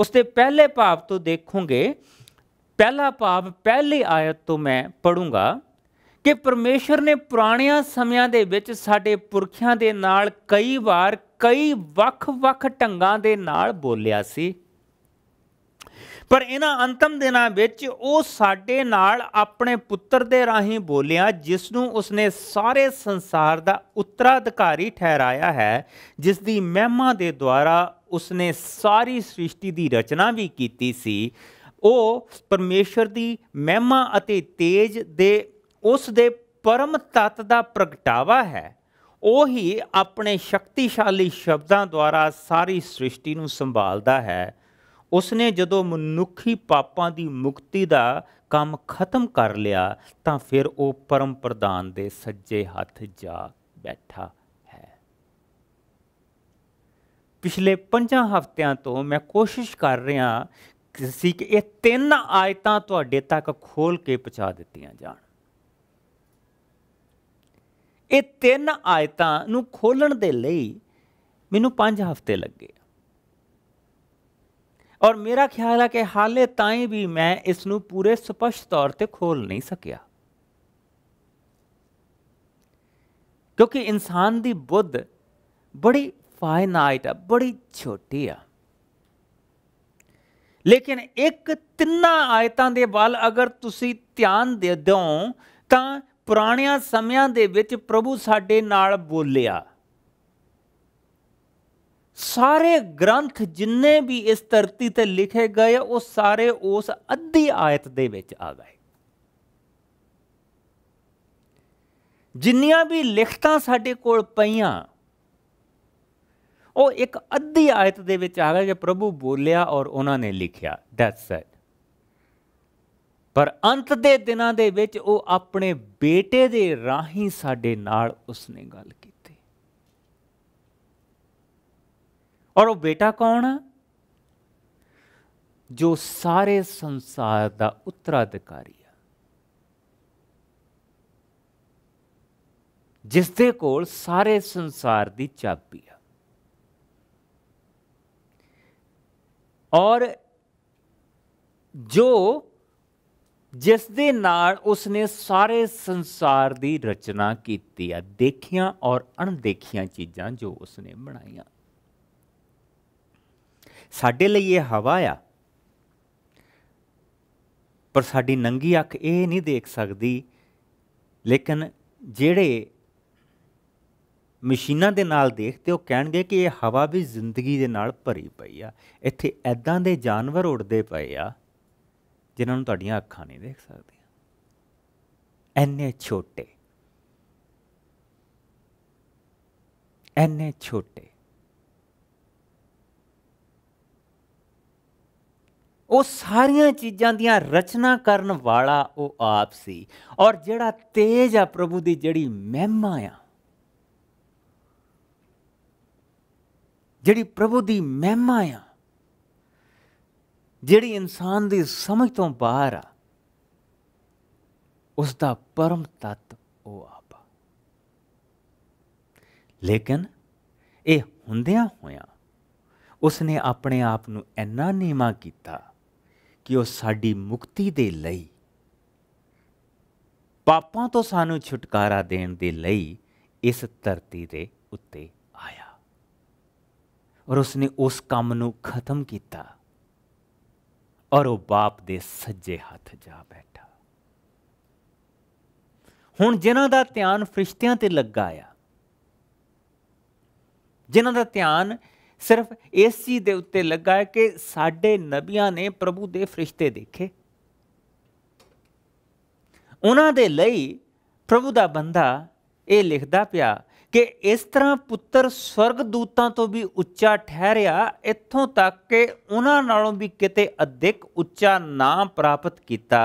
ਉਸ ਦੇ ਪਹਿਲੇ ਭਾਵ ਤੋਂ ਦੇਖੋਗੇ ਪਹਿਲਾ ਭਾਵ ਪਹਿਲੀ ਆਇਤ ਤੋਂ ਮੈਂ ਪੜੂੰਗਾ ਕਿ ਪਰਮੇਸ਼ਰ ਨੇ ਪੁਰਾਣਿਆਂ ਸਮਿਆਂ ਦੇ ਵਿੱਚ ਸਾਡੇ ਪੁਰਖਿਆਂ ਦੇ ਨਾਲ ਕਈ ਵਾਰ ਕਈ ਵੱਖ-ਵੱਖ ਢੰਗਾਂ ਦੇ ਨਾਲ ਬੋਲਿਆ ਸੀ ਪਰ ਇਹਨਾਂ ਅੰਤਮ ਦਿਨਾਂ ਵਿੱਚ ਉਹ ਸਾਡੇ ਨਾਲ ਆਪਣੇ ਪੁੱਤਰ ਦੇ ਰਾਹੀਂ ਬੋਲਿਆ ਜਿਸ ਨੂੰ ਉਸਨੇ ਸਾਰੇ ਸੰਸਾਰ ਦਾ ਉੱਤਰਾਧਿਕਾਰੀ ਠਹਿਰਾਇਆ ਹੈ ਜਿਸ ਦੀ ਮਹਿਮਾ ਦੇ ਦੁਆਰਾ ਉਸਨੇ ਸਾਰੀ ਸ੍ਰਿਸ਼ਟੀ ਦੀ ਰਚਨਾ ਵੀ ਕੀਤੀ ਸੀ ਉਹ ਪਰਮੇਸ਼ਰ ਦੀ ਮਹਿਮਾ ਅਤੇ ਤੇਜ ਦੇ ਉਸ ਦੇ ਪਰਮ ਤਤ ਦਾ ਪ੍ਰਗਟਾਵਾ ਹੈ ਉਹ ਹੀ ਆਪਣੇ ਸ਼ਕਤੀਸ਼ਾਲੀ ਸ਼ਬਦਾਂ ਦੁਆਰਾ ਸਾਰੀ ਸ੍ਰਿਸ਼ਟੀ ਨੂੰ ਸੰਭਾਲਦਾ ਹੈ ਉਸਨੇ ਜਦੋਂ ਮਨੁੱਖੀ ਪਾਪਾਂ ਦੀ ਮੁਕਤੀ ਦਾ ਕੰਮ ਖਤਮ ਕਰ ਲਿਆ ਤਾਂ ਫਿਰ ਉਹ ਪਰਮ ਪ੍ਰਧਾਨ ਦੇ ਸੱਜੇ ਹੱਥ ਜਾ ਬੈਠਾ ਪਿਛਲੇ 5 ਹਫ਼ਤਿਆਂ ਤੋਂ ਮੈਂ ਕੋਸ਼ਿਸ਼ ਕਰ ਰਿਹਾ ਸੀ ਕਿ ਇਹ ਤਿੰਨ ਆਇਤਾਂ ਤੁਹਾਡੇ ਤੱਕ ਖੋਲ ਕੇ ਪਹੁੰਚਾ ਦਿੱਤੀਆਂ ਜਾਣ ਇਹ ਤਿੰਨ ਆਇਤਾਂ ਨੂੰ ਖੋਲਣ ਦੇ ਲਈ ਮੈਨੂੰ 5 ਹਫ਼ਤੇ ਲੱਗੇ ਔਰ ਮੇਰਾ ਖਿਆਲ ਹੈ ਕਿ ਹਾਲੇ ਤਾਈਂ ਵੀ ਮੈਂ ਇਸ ਨੂੰ ਪੂਰੇ ਸਪਸ਼ਟ ਤੌਰ ਤੇ ਖੋਲ ਨਹੀਂ ਸਕਿਆ ਕਿਉਂਕਿ ਇਨਸਾਨ ਦੀ ਬੁੱਧ ਬੜੀ ਫਾਈਨਾਈਟ ਆ ਬੜੀ ਛੋਟੀ ਆ ਲੇਕਿਨ ਇੱਕ ਤਿੰਨਾਂ ਆਇਤਾਂ ਦੇ ਵੱਲ ਅਗਰ ਤੁਸੀਂ ਧਿਆਨ ਦੇ ਦਿਓ ਤਾਂ ਪੁਰਾਣਿਆਂ ਸਮਿਆਂ ਦੇ ਵਿੱਚ ਪ੍ਰਭੂ ਸਾਡੇ ਨਾਲ ਬੋਲਿਆ ਸਾਰੇ ਗ੍ਰੰਥ ਜਿੰਨੇ ਵੀ ਇਸ ਧਰਤੀ ਤੇ ਲਿਖੇ ਗਏ ਉਹ ਸਾਰੇ ਉਸ ਅੱਧੀ ਆਇਤ ਦੇ ਵਿੱਚ ਆ ਗਏ ਜਿੰਨੀਆਂ ਵੀ ਲਿਖਤਾਂ ਸਾਡੇ ਕੋਲ ਪਈਆਂ ਉਹ ਇੱਕ ਅੱਧੀ ਆਇਤ ਦੇ ਵਿੱਚ ਆ ਗਿਆ ਕਿ ਪ੍ਰਭੂ ਬੋਲਿਆ ਔਰ ਉਹਨਾਂ ਨੇ ਲਿਖਿਆ ਦੈਟਸ ਇਟ ਪਰ ਅੰਤ ਦੇ ਦਿਨਾਂ ਦੇ ਵਿੱਚ ਉਹ ਆਪਣੇ ਬੇਟੇ ਦੇ ਰਾਹੀਂ ਸਾਡੇ ਨਾਲ ਉਸਨੇ ਗੱਲ ਕੀਤੀ ਔਰ ਉਹ ਬੇਟਾ ਕੌਣ ਆ ਜੋ ਸਾਰੇ ਸੰਸਾਰ ਦਾ ਉਤਰਾਧਿਕਾਰੀ ਆ ਜਿਸ ਦੇ ਕੋਲ ਸਾਰੇ ਸੰਸਾਰ ਦੀ ਚਾਬੀ ਆ ਔਰ ਜੋ ਜਿਸ ਦੇ ਨਾਲ ਉਸਨੇ ਸਾਰੇ ਸੰਸਾਰ ਦੀ ਰਚਨਾ ਕੀਤੀ ਆ ਦੇਖੀਆਂ ਔਰ ਅਣਦੇਖੀਆਂ ਚੀਜ਼ਾਂ ਜੋ ਉਸਨੇ ਬਣਾਈਆਂ ਸਾਡੇ ਲਈ ਇਹ ਹਵਾ ਆ ਪਰ ਸਾਡੀ ਨੰਗੀ ਅੱਖ ਇਹ ਨਹੀਂ ਦੇਖ ਸਕਦੀ ਲੇਕਿਨ ਜਿਹੜੇ ਮਸ਼ੀਨਾਂ ਦੇ ਨਾਲ ਦੇਖਦੇ ਉਹ ਕਹਿਣਗੇ ਕਿ ਇਹ ਹਵਾ ਵੀ ਜ਼ਿੰਦਗੀ ਦੇ ਨਾਲ ਭਰੀ ਪਈ ਆ ਇੱਥੇ ਐਦਾਂ ਦੇ ਜਾਨਵਰ ਉੱਡਦੇ ਪਏ ਆ ਜਿਨ੍ਹਾਂ ਨੂੰ ਤੁਹਾਡੀਆਂ ਅੱਖਾਂ ਨਹੀਂ ਦੇਖ ਸਕਦੀਆਂ ਐਨੇ ਛੋਟੇ ਐਨੇ ਛੋਟੇ ਉਹ ਸਾਰੀਆਂ ਚੀਜ਼ਾਂ ਦੀਆਂ ਰਚਨਾ ਕਰਨ ਵਾਲਾ ਉਹ ਆਪ ਸੀ ਔਰ ਜਿਹੜਾ ਤੇਜ ਆ ਪ੍ਰਭੂ ਦੀ ਜਿਹੜੀ ਮਹਿਮਾ ਆ ਜਿਹੜੀ ਪ੍ਰਭੂ ਦੀ ਮਹਿਮਾ ਆ ਜਿਹੜੀ ਇਨਸਾਨ ਦੀ ਸਮਝ ਤੋਂ ਬਾਹਰ ਆ ਉਸ ਦਾ ਪਰਮ ਤਤ ਉਹ ਆਪਾ ਲੇਕਿਨ ਇਹ ਹੁੰਦਿਆਂ ਹੋਇਆਂ ਉਸਨੇ ਆਪਣੇ ਆਪ ਨੂੰ ਇੰਨਾ ਨੀਵਾ ਕੀਤਾ ਕਿ ਉਹ ਸਾਡੀ ਮੁਕਤੀ ਦੇ ਲਈ ਪਾਪਾਂ ਤੋਂ ਸਾਨੂੰ ਛੁਟਕਾਰਾ ਦੇਣ ਦੇ ਲਈ ਇਸ ਧਰਤੀ ਦੇ ਉੱਤੇ ਔਰ ਉਸਨੇ ਉਸ ਕੰਮ ਨੂੰ ਖਤਮ ਕੀਤਾ ਔਰ ਉਹ ਬਾਪ ਦੇ ਸੱਜੇ ਹੱਥ ਜਾ ਬੈਠਾ ਹੁਣ ਜਿਨ੍ਹਾਂ ਦਾ ਧਿਆਨ ਫਰਿਸ਼ਤਿਆਂ ਤੇ ਲੱਗਾ ਆ ਜਿਨ੍ਹਾਂ ਦਾ ਧਿਆਨ ਸਿਰਫ ਇਸ ਚੀਜ਼ ਦੇ ਉੱਤੇ ਲੱਗਾ ਹੈ ਕਿ ਸਾਡੇ ਨਬੀਆਂ ਨੇ ਪ੍ਰਭੂ ਦੇ ਫਰਿਸ਼ਤੇ ਦੇਖੇ ਉਹਨਾਂ ਦੇ ਲਈ ਪ੍ਰਭੂ ਦਾ ਬੰਦਾ ਇਹ ਲਿਖਦਾ ਪਿਆ ਕਿ ਇਸ ਤਰ੍ਹਾਂ ਪੁੱਤਰ ਸਵਰਗ ਦੂਤਾਂ ਤੋਂ ਵੀ ਉੱਚਾ ਠਹਿਰਿਆ ਇੱਥੋਂ ਤੱਕ ਕਿ ਉਹਨਾਂ ਨਾਲੋਂ ਵੀ ਕਿਤੇ ਅਧਿਕ ਉੱਚਾ ਨਾਮ ਪ੍ਰਾਪਤ ਕੀਤਾ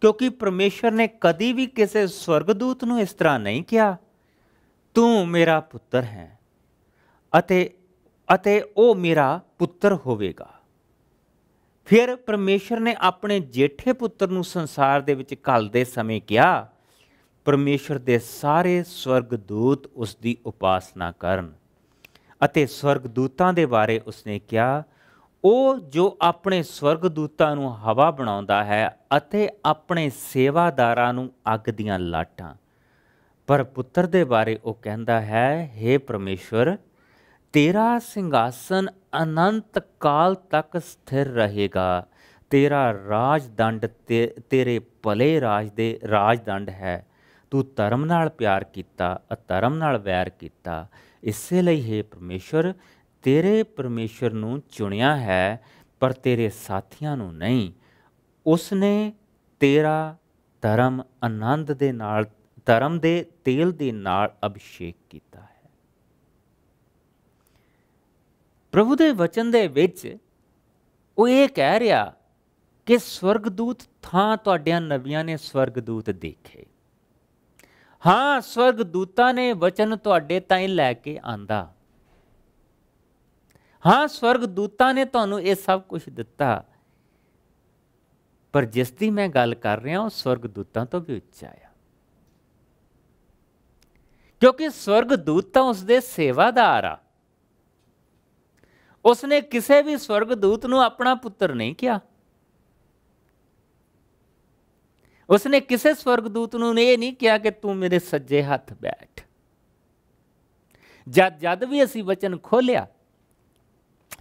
ਕਿਉਂਕਿ ਪਰਮੇਸ਼ਰ ਨੇ ਕਦੀ ਵੀ ਕਿਸੇ ਸਵਰਗ ਦੂਤ ਨੂੰ ਇਸ ਤਰ੍ਹਾਂ ਨਹੀਂ ਕਿਹਾ ਤੂੰ ਮੇਰਾ ਪੁੱਤਰ ਹੈ ਅਤੇ ਅਤੇ ਉਹ ਮੇਰਾ ਪੁੱਤਰ ਹੋਵੇਗਾ ਫਿਰ ਪਰਮੇਸ਼ਰ ਨੇ ਆਪਣੇ ਜੇਠੇ ਪੁੱਤਰ ਨੂੰ ਸੰਸਾਰ ਦੇ ਵਿੱਚ ਘਲਦੇ ਸਮੇਂ ਕਿਹਾ ਪਰਮੇਸ਼ਰ ਦੇ ਸਾਰੇ ਸਵਰਗ ਦੂਤ ਉਸ ਦੀ ਉਪਾਸਨਾ ਕਰਨ ਅਤੇ ਸਵਰਗ ਦੂਤਾਂ ਦੇ ਬਾਰੇ ਉਸਨੇ ਕਿਹਾ ਉਹ ਜੋ ਆਪਣੇ ਸਵਰਗ ਦੂਤਾਂ ਨੂੰ ਹਵਾ ਬਣਾਉਂਦਾ ਹੈ ਅਤੇ ਆਪਣੇ ਸੇਵਾਦਾਰਾਂ ਨੂੰ ਅੱਗ ਦੀਆਂ ਲਾਟਾਂ ਪਰ ਪੁੱਤਰ ਦੇ ਬਾਰੇ ਉਹ ਕਹਿੰਦਾ ਹੈ हे ਪਰਮੇਸ਼ਰ ਤੇਰਾ ਸਿੰਘਾਸਨ ਅਨੰਤ ਕਾਲ ਤੱਕ ਸਥਿਰ ਰਹੇਗਾ ਤੇਰਾ ਰਾਜ ਦੰਡ ਤੇਰੇ ਭਲੇ ਰਾਜ ਦੇ ਰਾਜ ਦੰਡ ਹੈ ਤੂੰ ਧਰਮ ਨਾਲ ਪਿਆਰ ਕੀਤਾ ਅਧਰਮ ਨਾਲ ਵੈਰ ਕੀਤਾ ਇਸੇ ਲਈ ਹੈ ਪਰਮੇਸ਼ਰ ਤੇਰੇ ਪਰਮੇਸ਼ਰ ਨੂੰ ਚੁਣਿਆ ਹੈ ਪਰ ਤੇਰੇ ਸਾਥੀਆਂ ਨੂੰ ਨਹੀਂ ਉਸ ਨੇ ਤੇਰਾ ਧਰਮ ਆਨੰਦ ਦੇ ਨਾਲ ਧਰਮ ਦੇ ਤੇਲ ਦੇ ਨਾਲ ਅਭਿਸ਼ੇਕ ਕੀਤਾ ਹੈ ਪ੍ਰਭੂ ਦੇ ਵਚਨ ਦੇ ਵਿੱਚ ਉਹ ਇਹ ਕਹਿ ਰਿਹਾ ਕਿ ਸਵਰਗਦੂਤ ਥਾਂ ਤੁਹਾਡਿਆਂ ਨਵੀਆਂ ਨੇ ਸਵਰਗਦੂਤ ਦੇਖੇ ਹਾਂ ਸਵਰਗ ਦੂਤਾਂ ਨੇ ਵਚਨ ਤੁਹਾਡੇ ਤਾਈਂ ਲੈ ਕੇ ਆਂਦਾ ਹਾਂ ਸਵਰਗ ਦੂਤਾਂ ਨੇ ਤੁਹਾਨੂੰ ਇਹ ਸਭ ਕੁਝ ਦਿੱਤਾ ਪਰ ਜਿਸ ਦੀ ਮੈਂ ਗੱਲ ਕਰ ਰਿਹਾ ਉਹ ਸਵਰਗ ਦੂਤਾਂ ਤੋਂ ਵੀ ਉੱਚਾ ਆ ਕਿਉਂਕਿ ਸਵਰਗ ਦੂਤ ਤਾਂ ਉਸ ਦੇ ਸੇਵਾਦਾਰ ਆ ਉਸਨੇ ਕਿਸੇ ਵੀ ਸਵਰਗ ਦੂਤ ਨੂੰ ਆਪਣਾ ਪੁੱਤਰ ਨਹੀਂ ਕਿਹਾ ਉਸਨੇ ਕਿਸੇ ਸਵਰਗਦੂਤ ਨੂੰ ਇਹ ਨਹੀਂ ਕਿਹਾ ਕਿ ਤੂੰ ਮੇਰੇ ਸੱਜੇ ਹੱਥ ਬੈਠ ਜਦ ਜਦ ਵੀ ਅਸੀਂ ਵਚਨ ਖੋਲਿਆ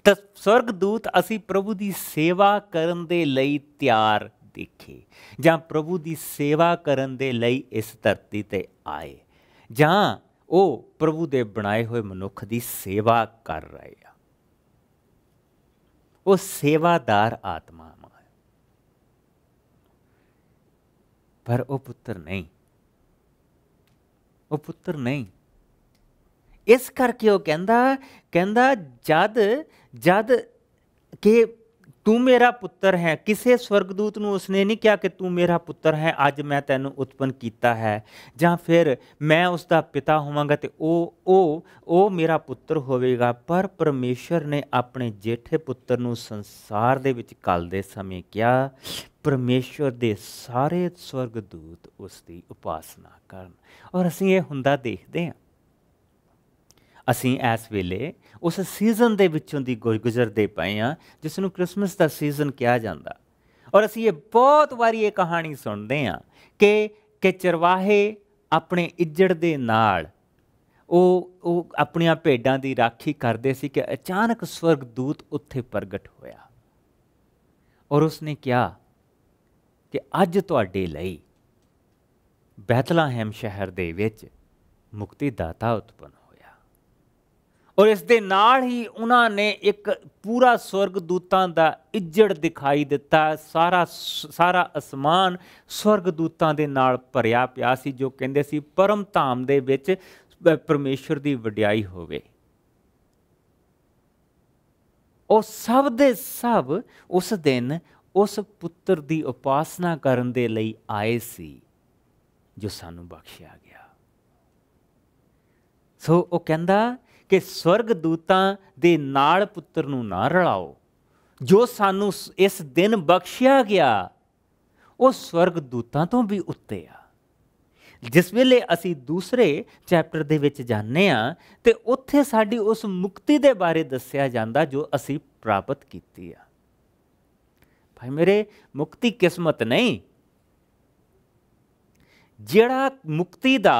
ਤਾਂ ਸਵਰਗਦੂਤ ਅਸੀਂ ਪ੍ਰਭੂ ਦੀ ਸੇਵਾ ਕਰਨ ਦੇ ਲਈ ਤਿਆਰ ਦੇਖੇ ਜਾਂ ਪ੍ਰਭੂ ਦੀ ਸੇਵਾ ਕਰਨ ਦੇ ਲਈ ਇਸ ਧਰਤੀ ਤੇ ਆਏ ਜਾਂ ਉਹ ਪ੍ਰਭੂ ਦੇ ਬਣਾਏ ਹੋਏ ਮਨੁੱਖ ਦੀ ਸੇਵਾ ਕਰ ਰਹੇ ਆ ਉਹ ਸੇਵਾਦਾਰ ਆਤਮਾ ਪਰ ਉਹ ਪੁੱਤਰ ਨਹੀਂ ਉਹ ਪੁੱਤਰ ਨਹੀਂ ਇਸ ਕਰਕੇ ਉਹ ਕਹਿੰਦਾ ਕਹਿੰਦਾ ਜਦ ਜਦ ਕਿ ਤੂੰ ਮੇਰਾ ਪੁੱਤਰ ਹੈ ਕਿਸੇ ਸਵਰਗਦੂਤ ਨੂੰ ਉਸਨੇ ਨਹੀਂ ਕਿਹਾ ਕਿ ਤੂੰ ਮੇਰਾ ਪੁੱਤਰ ਹੈ ਅੱਜ ਮੈਂ ਤੈਨੂੰ ਉਤਪਨ ਕੀਤਾ ਹੈ ਜਾਂ ਫਿਰ ਮੈਂ ਉਸ ਦਾ ਪਿਤਾ ਹੋਵਾਂਗਾ ਤੇ ਉਹ ਉਹ ਉਹ ਮੇਰਾ ਪੁੱਤਰ ਹੋਵੇਗਾ ਪਰ ਪਰਮੇਸ਼ਰ ਨੇ ਆਪਣੇ ਜੇਠੇ ਪੁੱਤਰ ਨੂੰ ਸੰਸਾਰ ਦੇ ਵਿੱਚ ਦੇ ਸਮੇਂ ਕਿਹਾ ਪਰਮੇਸ਼ਵਰ ਦੇ ਸਾਰੇ ਸਵਰਗਦੂਤ ਉਸ ਦੀ ਉਪਾਸਨਾ ਕਰਨ ਔਰ ਅਸੀਂ ਇਹ ਹੁੰਦਾ ਦੇਖਦੇ ਹਾਂ ਅਸੀਂ ਇਸ ਵੇਲੇ ਉਸ ਸੀਜ਼ਨ ਦੇ ਵਿੱਚੋਂ ਦੀ ਗੁਜ਼ਰਦੇ ਪਏ ਆ ਜਿਸ ਨੂੰ 크리스마ਸ ਦਾ ਸੀਜ਼ਨ ਕਿਹਾ ਜਾਂਦਾ ਔਰ ਅਸੀਂ ਇਹ ਬਹੁਤ ਵਾਰੀ ਇਹ ਕਹਾਣੀ ਸੁਣਦੇ ਆ ਕਿ ਕਿ ਚਰਵਾਹੇ ਆਪਣੇ ਇੱਜੜ ਦੇ ਨਾਲ ਉਹ ਉਹ ਆਪਣੀਆਂ ਭੇਡਾਂ ਦੀ ਰਾਖੀ ਕਰਦੇ ਸੀ ਕਿ ਅਚਾਨਕ ਸਵਰਗਦੂਤ ਉੱਥੇ ਪ੍ਰਗਟ ਹੋਇਆ ਔਰ ਉਸਨੇ ਕਿਹਾ ਕਿ ਅੱਜ ਤੁਹਾਡੇ ਲਈ ਬੈਤਲਹਮ ਸ਼ਹਿਰ ਦੇ ਵਿੱਚ ਮੁਕਤੀ ਦਾਤਾ ਉਤਪਨ ਹੋਇਆ ਔਰ ਇਸ ਦੇ ਨਾਲ ਹੀ ਉਹਨਾਂ ਨੇ ਇੱਕ ਪੂਰਾ ਸਵਰਗ ਦੂਤਾਂ ਦਾ ਇੱਜੜ ਦਿਖਾਈ ਦਿੱਤਾ ਸਾਰਾ ਸਾਰਾ ਅਸਮਾਨ ਸਵਰਗ ਦੂਤਾਂ ਦੇ ਨਾਲ ਭਰਿਆ ਪਿਆ ਸੀ ਜੋ ਕਹਿੰਦੇ ਸੀ ਪਰਮ ਧਾਮ ਦੇ ਵਿੱਚ ਪਰਮੇਸ਼ਰ ਦੀ ਵਡਿਆਈ ਹੋਵੇ ਉਹ ਸਭ ਦੇ ਸਭ ਉਸ ਦਿਨ ਉਸ ਪੁੱਤਰ ਦੀ ਉਪਾਸਨਾ ਕਰਨ ਦੇ ਲਈ ਆਏ ਸੀ ਜੋ ਸਾਨੂੰ ਬਖਸ਼ਿਆ ਗਿਆ ਸੋ ਉਹ ਕਹਿੰਦਾ ਕਿ ਸਵਰਗ ਦੂਤਾਂ ਦੇ ਨਾਲ ਪੁੱਤਰ ਨੂੰ ਨਾ ਰਲਾਓ ਜੋ ਸਾਨੂੰ ਇਸ ਦਿਨ ਬਖਸ਼ਿਆ ਗਿਆ ਉਹ ਸਵਰਗ ਦੂਤਾਂ ਤੋਂ ਵੀ ਉੱਤੇ ਆ ਜਿਸ ਵੇਲੇ ਅਸੀਂ ਦੂਸਰੇ ਚੈਪਟਰ ਦੇ ਵਿੱਚ ਜਾਂਦੇ ਆ ਤੇ ਉੱਥੇ ਸਾਡੀ ਉਸ ਮੁਕਤੀ ਦੇ ਬਾਰੇ ਦੱਸਿਆ ਜਾਂਦਾ ਜੋ ਅਸੀਂ ਪ੍ਰਾਪਤ ਕੀਤੀ ਆ ਭਾਈ ਮੇਰੇ ਮੁਕਤੀ ਕਿਸਮਤ ਨਹੀਂ ਜਿਹੜਾ ਮੁਕਤੀ ਦਾ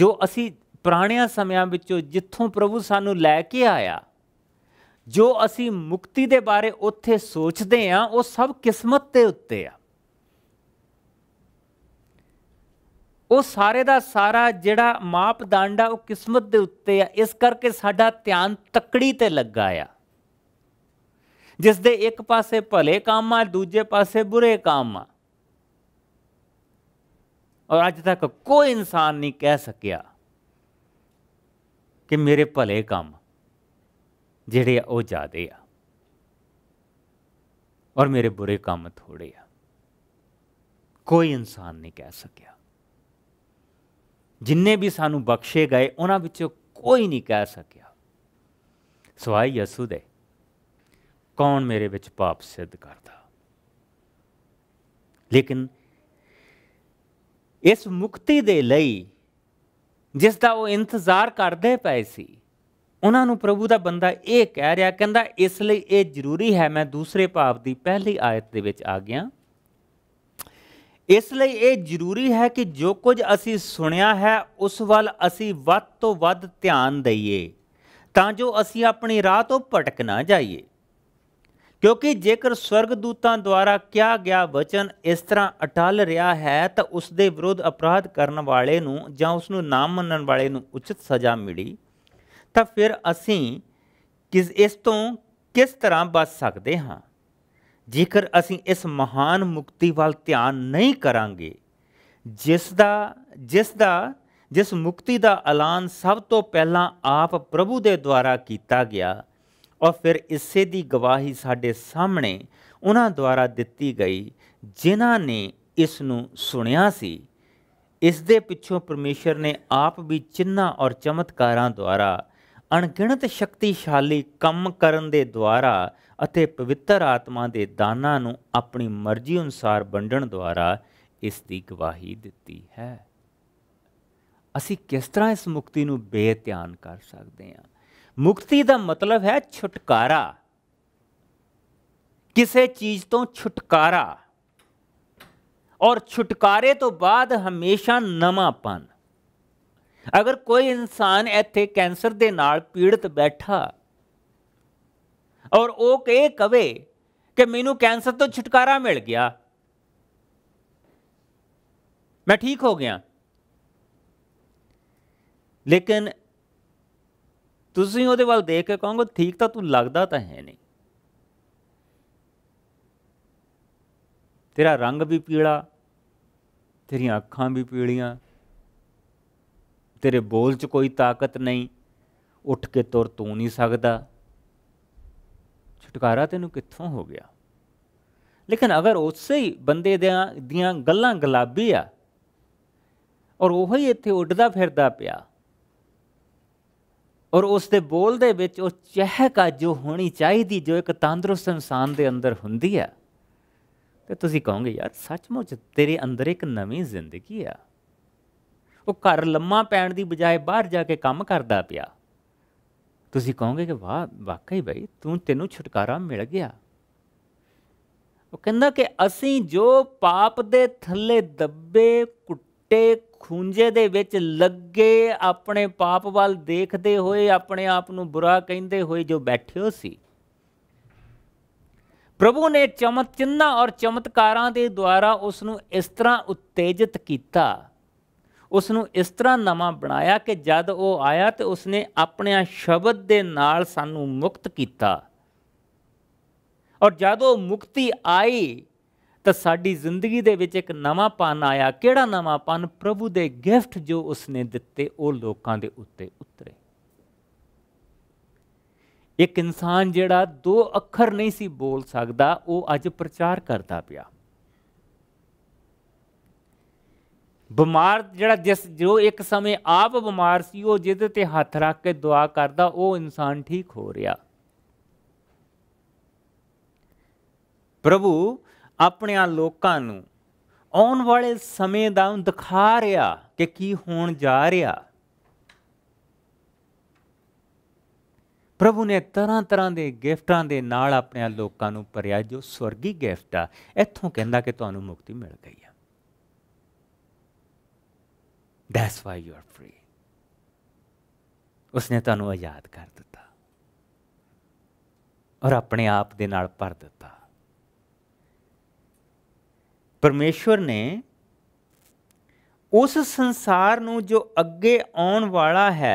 ਜੋ ਅਸੀਂ ਪੁਰਾਣਿਆਂ ਸਮਿਆਂ ਵਿੱਚੋਂ ਜਿੱਥੋਂ ਪ੍ਰਭੂ ਸਾਨੂੰ ਲੈ ਕੇ ਆਇਆ ਜੋ ਅਸੀਂ ਮੁਕਤੀ ਦੇ ਬਾਰੇ ਉੱਥੇ ਸੋਚਦੇ ਆ ਉਹ ਸਭ ਕਿਸਮਤ ਦੇ ਉੱਤੇ ਆ ਉਹ ਸਾਰੇ ਦਾ ਸਾਰਾ ਜਿਹੜਾ ਮਾਪਦੰਡ ਆ ਉਹ ਕਿਸਮਤ ਦੇ ਉੱਤੇ ਆ ਇਸ ਕਰਕੇ ਸਾਡਾ ਧਿਆਨ ਤੱਕੜੀ ਤੇ ਲੱਗਾ ਆ ਜਿਸ ਦੇ ਇੱਕ ਪਾਸੇ ਭਲੇ ਕੰਮ ਆ ਦੂਜੇ ਪਾਸੇ ਬੁਰੇ ਕੰਮ ਆ ਔਰ ਅੱਜ ਤੱਕ ਕੋਈ ਇਨਸਾਨ ਨਹੀਂ ਕਹਿ ਸਕਿਆ ਕਿ ਮੇਰੇ ਭਲੇ ਕੰਮ ਜਿਹੜੇ ਆ ਉਹ ਜ਼ਿਆਦੇ ਆ ਔਰ ਮੇਰੇ ਬੁਰੇ ਕੰਮ ਥੋੜੇ ਆ ਕੋਈ ਇਨਸਾਨ ਨਹੀਂ ਕਹਿ ਸਕਿਆ ਜਿੰਨੇ ਵੀ ਸਾਨੂੰ ਬਖਸ਼ੇ ਗਏ ਉਹਨਾਂ ਵਿੱਚੋਂ ਕੋਈ ਨਹੀਂ ਕਹਿ ਸਕਿਆ ਸਵਾਈ ਯਸੂ ਦੇ ਕੌਣ ਮੇਰੇ ਵਿੱਚ ਪਾਪ ਸਿੱਧ ਕਰਦਾ ਲੇਕਿਨ ਇਸ ਮੁਕਤੀ ਦੇ ਲਈ ਜਿਸ ਦਾ ਉਹ ਇੰਤਜ਼ਾਰ ਕਰਦੇ ਪਏ ਸੀ ਉਹਨਾਂ ਨੂੰ ਪ੍ਰਭੂ ਦਾ ਬੰਦਾ ਇਹ ਕਹਿ ਰਿਹਾ ਕਹਿੰਦਾ ਇਸ ਲਈ ਇਹ ਜ਼ਰੂਰੀ ਹੈ ਮੈਂ ਦੂਸਰੇ ਪਾਪ ਦੀ ਪਹਿਲੀ ਆਇਤ ਦੇ ਵਿੱਚ ਆ ਗਿਆ ਇਸ ਲਈ ਇਹ ਜ਼ਰੂਰੀ ਹੈ ਕਿ ਜੋ ਕੁਝ ਅਸੀਂ ਸੁਣਿਆ ਹੈ ਉਸ ਵੱਲ ਅਸੀਂ ਵੱਧ ਤੋਂ ਵੱਧ ਧਿਆਨ ਦਈਏ ਤਾਂ ਜੋ ਅਸੀਂ ਆਪਣੀ ਰਾਹ ਤੋਂ ਭਟਕ ਨਾ ਜਾਈਏ ਕਿਉਂਕਿ ਜੇਕਰ ਸਵਰਗਦੂਤਾਂ ਦੁਆਰਾ ਕਿਹਾ ਗਿਆ ਵਚਨ ਇਸ ਤਰ੍ਹਾਂ ਅਟਲ ਰਿਹਾ ਹੈ ਤਾਂ ਉਸ ਦੇ ਵਿਰੁੱਧ ਅਪਰਾਧ ਕਰਨ ਵਾਲੇ ਨੂੰ ਜਾਂ ਉਸ ਨੂੰ ਨਾਮ ਮੰਨਣ ਵਾਲੇ ਨੂੰ ਉਚਿਤ ਸਜ਼ਾ ਮਿਲੀ ਤਾਂ ਫਿਰ ਅਸੀਂ ਕਿਸ ਇਸ ਤੋਂ ਕਿਸ ਤਰ੍ਹਾਂ ਬਚ ਸਕਦੇ ਹਾਂ ਜੇਕਰ ਅਸੀਂ ਇਸ ਮਹਾਨ ਮੁਕਤੀ ਵੱਲ ਧਿਆਨ ਨਹੀਂ ਕਰਾਂਗੇ ਜਿਸ ਦਾ ਜਿਸ ਦਾ ਜਿਸ ਮੁਕਤੀ ਦਾ ਐਲਾਨ ਸਭ ਤੋਂ ਪਹਿਲਾਂ ਆਪ ਪ੍ਰਭੂ ਦੇ ਦੁਆਰਾ ਕੀਤਾ ਗਿਆ ਔਰ ਫਿਰ ਇਸੇ ਦੀ ਗਵਾਹੀ ਸਾਡੇ ਸਾਹਮਣੇ ਉਹਨਾਂ ਦੁਆਰਾ ਦਿੱਤੀ ਗਈ ਜਿਨ੍ਹਾਂ ਨੇ ਇਸ ਨੂੰ ਸੁਣਿਆ ਸੀ ਇਸ ਦੇ ਪਿੱਛੋਂ ਪਰਮੇਸ਼ਰ ਨੇ ਆਪ ਵੀ ਚਿੰਨਾ ਔਰ ਚਮਤਕਾਰਾਂ ਦੁਆਰਾ ਅਣਗਿਣਤ ਸ਼ਕਤੀਸ਼ਾਲੀ ਕੰਮ ਕਰਨ ਦੇ ਦੁਆਰਾ ਅਤੇ ਪਵਿੱਤਰ ਆਤਮਾ ਦੇ ਦਾਨਾਂ ਨੂੰ ਆਪਣੀ ਮਰਜ਼ੀ ਅਨੁਸਾਰ ਵੰਡਣ ਦੁਆਰਾ ਇਸ ਦੀ ਗਵਾਹੀ ਦਿੱਤੀ ਹੈ ਅਸੀਂ ਕਿਸ ਤਰ੍ਹਾਂ ਇਸ ਮੁਕਤੀ ਨੂੰ ਬੇਧਿਆਨ ਕਰ ਸਕਦੇ ਹਾਂ ਮੁਕਤੀ ਦਾ ਮਤਲਬ ਹੈ ਛੁਟਕਾਰਾ ਕਿਸੇ ਚੀਜ਼ ਤੋਂ ਛੁਟਕਾਰਾ ਔਰ ਛੁਟਕਾਰੇ ਤੋਂ ਬਾਅਦ ਹਮੇਸ਼ਾ ਨਵਾਪਨ ਅਗਰ ਕੋਈ ਇਨਸਾਨ ਇੱਥੇ ਕੈਂਸਰ ਦੇ ਨਾਲ ਪੀੜਤ ਬੈਠਾ ਔਰ ਉਹ ਕਹੇ ਕਵੇ ਕਿ ਮੈਨੂੰ ਕੈਂਸਰ ਤੋਂ ਛੁਟਕਾਰਾ ਮਿਲ ਗਿਆ ਮੈਂ ਠੀਕ ਹੋ ਗਿਆ ਲੇਕਿਨ ਤੁਸੀਂ ਉਹਦੇ ਵੱਲ ਦੇਖ ਕੇ ਕਹੋਗੇ ਠੀਕ ਤਾਂ ਤੂੰ ਲੱਗਦਾ ਤਾਂ ਹੈ ਨਹੀਂ ਤੇਰਾ ਰੰਗ ਵੀ ਪੀਲਾ ਤੇਰੀਆਂ ਅੱਖਾਂ ਵੀ ਪੀਲੀਆਂ ਤੇਰੇ ਬੋਲ 'ਚ ਕੋਈ ਤਾਕਤ ਨਹੀਂ ਉੱਠ ਕੇ ਤੁਰ ਤੂੰ ਨਹੀਂ ਸਕਦਾ ਛੁਟਕਾਰਾ ਤੈਨੂੰ ਕਿੱਥੋਂ ਹੋ ਗਿਆ ਲੇਕਿਨ ਅਗਰ ਉਸੇ ਹੀ ਬੰਦੇ ਦੀਆਂ ਗੱਲਾਂ ਗਲਾਬੀ ਆ ਔਰ ਉਹ ਹੀ ਇੱਥੇ ਉੱਡਦਾ ਫਿਰਦਾ ਪਿਆ ਔਰ ਉਸ ਦੇ ਬੋਲ ਦੇ ਵਿੱਚ ਉਹ ਚਹਿਕ ਆ ਜੋ ਹੋਣੀ ਚਾਹੀਦੀ ਜੋ ਇੱਕ ਤੰਦਰੁਸਤ ਇਨਸਾਨ ਦੇ ਅੰਦਰ ਹੁੰਦੀ ਆ ਤੇ ਤੁਸੀਂ ਕਹੋਗੇ ਯਾਰ ਸੱਚਮੁੱਚ ਤੇਰੇ ਅੰਦਰ ਇੱਕ ਨਵੀਂ ਜ਼ਿੰਦਗੀ ਆ ਉਹ ਘਰ ਲੰਮਾ ਪੈਣ ਦੀ ਬਜਾਏ ਬਾਹਰ ਜਾ ਕੇ ਕੰਮ ਕਰਦਾ ਪਿਆ ਤੁਸੀਂ ਕਹੋਗੇ ਕਿ ਵਾਹ ਵਾਕਈ ਬਈ ਤੂੰ ਤੈਨੂੰ ਛੁਟਕਾਰਾ ਮਿਲ ਗਿਆ ਉਹ ਕਹਿੰਦਾ ਕਿ ਅਸੀਂ ਜੋ ਪਾਪ ਦੇ ਥੱਲੇ ਦੱਬੇ ਕੁੱਟੇ ਖੂੰਜੇ ਦੇ ਵਿੱਚ ਲੱਗੇ ਆਪਣੇ ਪਾਪ ਵੱਲ ਦੇਖਦੇ ਹੋਏ ਆਪਣੇ ਆਪ ਨੂੰ ਬੁਰਾ ਕਹਿੰਦੇ ਹੋਏ ਜੋ ਬੈਠਿਓ ਸੀ ਪ੍ਰਭੂ ਨੇ ਚਮਤ ਚਿੰਨਾ ਔਰ ਚਮਤਕਾਰਾਂ ਦੇ ਦੁਆਰਾ ਉਸ ਨੂੰ ਇਸ ਤਰ੍ਹਾਂ ਉਤੇਜਿਤ ਕੀਤਾ ਉਸ ਨੂੰ ਇਸ ਤਰ੍ਹਾਂ ਨਵਾਂ ਬਣਾਇਆ ਕਿ ਜਦ ਉਹ ਆਇਆ ਤੇ ਉਸਨੇ ਆਪਣੇ ਸ਼ਬਦ ਦੇ ਨਾਲ ਸਾਨੂੰ ਮੁਕਤ ਕੀਤਾ ਔਰ ਜਦ ਉਹ ਮੁਕਤੀ ਆਈ ਤਾਂ ਸਾਡੀ ਜ਼ਿੰਦਗੀ ਦੇ ਵਿੱਚ ਇੱਕ ਨਵਾਂ ਪਨ ਆਇਆ ਕਿਹੜਾ ਨਵਾਂ ਪਨ ਪ੍ਰਭੂ ਦੇ ਗਿਫਟ ਜੋ ਉਸਨੇ ਦਿੱਤੇ ਉਹ ਲੋਕਾਂ ਦੇ ਉੱਤੇ ਉਤਰੇ ਇੱਕ ਇਨਸਾਨ ਜਿਹੜਾ ਦੋ ਅੱਖਰ ਨਹੀਂ ਸੀ ਬੋਲ ਸਕਦਾ ਉਹ ਅੱਜ ਪ੍ਰਚਾਰ ਕਰਦਾ ਪਿਆ ਬਿਮਾਰ ਜਿਹੜਾ ਜਿਸ ਜੋ ਇੱਕ ਸਮੇਂ ਆਪ ਬਿਮਾਰ ਸੀ ਉਹ ਜਿਹਦੇ ਤੇ ਹੱਥ ਰੱਖ ਕੇ ਦੁਆ ਕਰਦਾ ਉਹ ਇਨਸਾਨ ਠੀਕ ਹੋ ਰਿਹਾ ਪ੍ਰਭੂ ਆਪਣਿਆਂ ਲੋਕਾਂ ਨੂੰ ਆਉਣ ਵਾਲੇ ਸਮੇਂ ਦਾ ਦਿਖਾ ਰਿਹਾ ਕਿ ਕੀ ਹੋਣ ਜਾ ਰਿਹਾ ਪ੍ਰਭੂ ਨੇ ਤਰ੍ਹਾਂ ਤਰ੍ਹਾਂ ਦੇ ਗਿਫਟਾਂ ਦੇ ਨਾਲ ਆਪਣੇ ਲੋਕਾਂ ਨੂੰ ਭਰਿਆ ਜੋ ਸਵਰਗੀ ਗਿਫਟ ਆ ਇੱਥੋਂ ਕਹਿੰਦਾ ਕਿ ਤੁਹਾਨੂੰ ਮੁਕਤੀ ਮਿਲ ਗਈ ਆ that's why you are free ਉਸਨੇ ਤੁਹਾਨੂੰ ਆਜ਼ਾਦ ਕਰ ਦਿੱਤਾ ਔਰ ਆਪਣੇ ਆਪ ਦੇ ਨਾਲ ਭਰ ਦਿੱਤਾ ਪਰਮੇਸ਼ਵਰ ਨੇ ਉਸ ਸੰਸਾਰ ਨੂੰ ਜੋ ਅੱਗੇ ਆਉਣ ਵਾਲਾ ਹੈ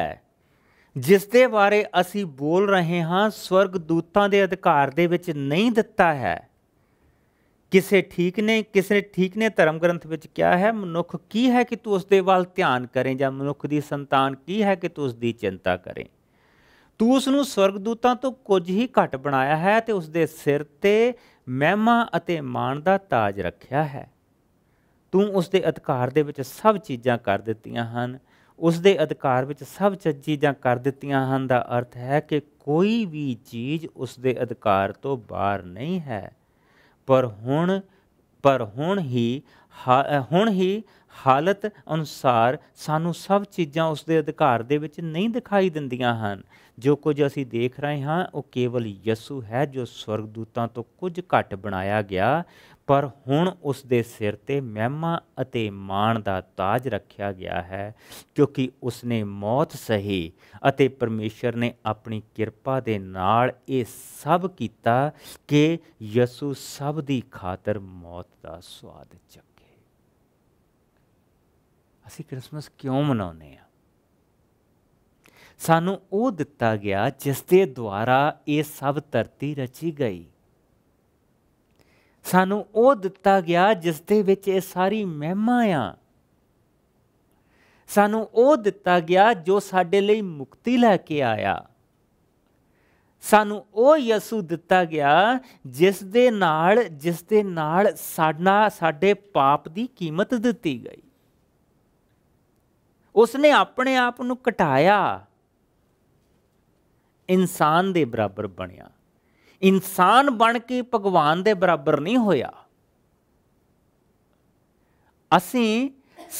ਜਿਸ ਦੇ ਬਾਰੇ ਅਸੀਂ ਬੋਲ ਰਹੇ ਹਾਂ ਸਵਰਗ ਦੂਤਾਂ ਦੇ ਅਧਿਕਾਰ ਦੇ ਵਿੱਚ ਨਹੀਂ ਦਿੱਤਾ ਹੈ ਕਿਸੇ ਠੀਕ ਨੇ ਕਿਸੇ ਠੀਕ ਨੇ ਧਰਮ ਗ੍ਰੰਥ ਵਿੱਚ ਕਿਹਾ ਹੈ ਮਨੁੱਖ ਕੀ ਹੈ ਕਿ ਤੂੰ ਉਸ ਦੇ ਵੱਲ ਧਿਆਨ ਕਰੇ ਜਾਂ ਮਨੁੱਖ ਦੀ ਸੰਤਾਨ ਕੀ ਹੈ ਕਿ ਤੂੰ ਉਸ ਦੀ ਚਿੰਤਾ ਕਰੇ ਤੂੰ ਉਸ ਨੂੰ ਸਵਰਗ ਦੂਤਾਂ ਤੋਂ ਕੁਝ ਹੀ ਘੱਟ ਬਣਾਇਆ ਹੈ ਤੇ ਉਸ ਦੇ ਸਿਰ ਤੇ ਮਹਿਮਾ ਅਤੇ ਮਾਣ ਦਾ ਤਾਜ ਰੱਖਿਆ ਹੈ ਤੂੰ ਉਸ ਦੇ ਅਧਿਕਾਰ ਦੇ ਵਿੱਚ ਸਭ ਚੀਜ਼ਾਂ ਕਰ ਦਿੱਤੀਆਂ ਹਨ ਉਸ ਦੇ ਅਧਿਕਾਰ ਵਿੱਚ ਸਭ ਚੀਜ਼ਾਂ ਕਰ ਦਿੱਤੀਆਂ ਹਨ ਦਾ ਅਰਥ ਹੈ ਕਿ ਕੋਈ ਵੀ ਚੀਜ਼ ਉਸ ਦੇ ਅਧਿਕਾਰ ਤੋਂ ਬਾਹਰ ਨਹੀਂ ਹੈ ਪਰ ਹੁਣ ਪਰ ਹੁਣ ਹੀ ਹੁਣ ਹੀ ਹਾਲਤ ਅਨੁਸਾਰ ਸਾਨੂੰ ਸਭ ਚੀਜ਼ਾਂ ਉਸ ਦੇ ਅਧਿਕਾਰ ਦੇ ਵਿੱਚ ਨਹੀਂ ਦਿਖਾਈ ਦਿੰਦੀਆਂ ਹਨ ਜੋ ਕੁਝ ਅਸੀਂ ਦੇਖ ਰਹੇ ਹਾਂ ਉਹ ਕੇਵਲ ਯਸੂ ਹੈ ਜੋ ਸਵਰਗਦੂਤਾਂ ਤੋਂ ਕੁਝ ਘੱਟ ਬਣਾਇਆ ਗਿਆ ਪਰ ਹੁਣ ਉਸ ਦੇ ਸਿਰ ਤੇ ਮਹਿਮਾ ਅਤੇ ਮਾਣ ਦਾ ਤਾਜ ਰੱਖਿਆ ਗਿਆ ਹੈ ਕਿਉਂਕਿ ਉਸ ਨੇ ਮੌਤ ਸਹੀ ਅਤੇ ਪਰਮੇਸ਼ਰ ਨੇ ਆਪਣੀ ਕਿਰਪਾ ਦੇ ਨਾਲ ਇਹ ਸਭ ਕੀਤਾ ਕਿ ਯਸੂ ਸਭ ਦੀ ਖਾਤਰ ਮੌਤ ਦਾ ਸਵਾਦ ਚੱਕੇ ਅਸੀਂ ਕ੍ਰਿਸਮਸ ਕਿਉਂ ਮਨਾਉਂਦੇ ਹਾਂ ਸਾਨੂੰ ਉਹ ਦਿੱਤਾ ਗਿਆ ਜਿਸ ਦੇ ਦੁਆਰਾ ਇਹ ਸਭ ਧਰਤੀ ਰਚੀ ਗਈ ਸਾਨੂੰ ਉਹ ਦਿੱਤਾ ਗਿਆ ਜਿਸ ਦੇ ਵਿੱਚ ਇਹ ਸਾਰੀ ਮਹਿਮਾ ਆ ਸਾਨੂੰ ਉਹ ਦਿੱਤਾ ਗਿਆ ਜੋ ਸਾਡੇ ਲਈ ਮੁਕਤੀ ਲੈ ਕੇ ਆਇਆ ਸਾਨੂੰ ਉਹ ਯਿਸੂ ਦਿੱਤਾ ਗਿਆ ਜਿਸ ਦੇ ਨਾਲ ਜਿਸ ਦੇ ਨਾਲ ਸਾਡਾ ਸਾਡੇ ਪਾਪ ਦੀ ਕੀਮਤ ਦਿੱਤੀ ਗਈ ਉਸਨੇ ਆਪਣੇ ਆਪ ਨੂੰ ਘਟਾਇਆ ਇਨਸਾਨ ਦੇ ਬਰਾਬਰ ਬਣਿਆ ਇਨਸਾਨ ਬਣ ਕੇ ਭਗਵਾਨ ਦੇ ਬਰਾਬਰ ਨਹੀਂ ਹੋਇਆ ਅਸੀਂ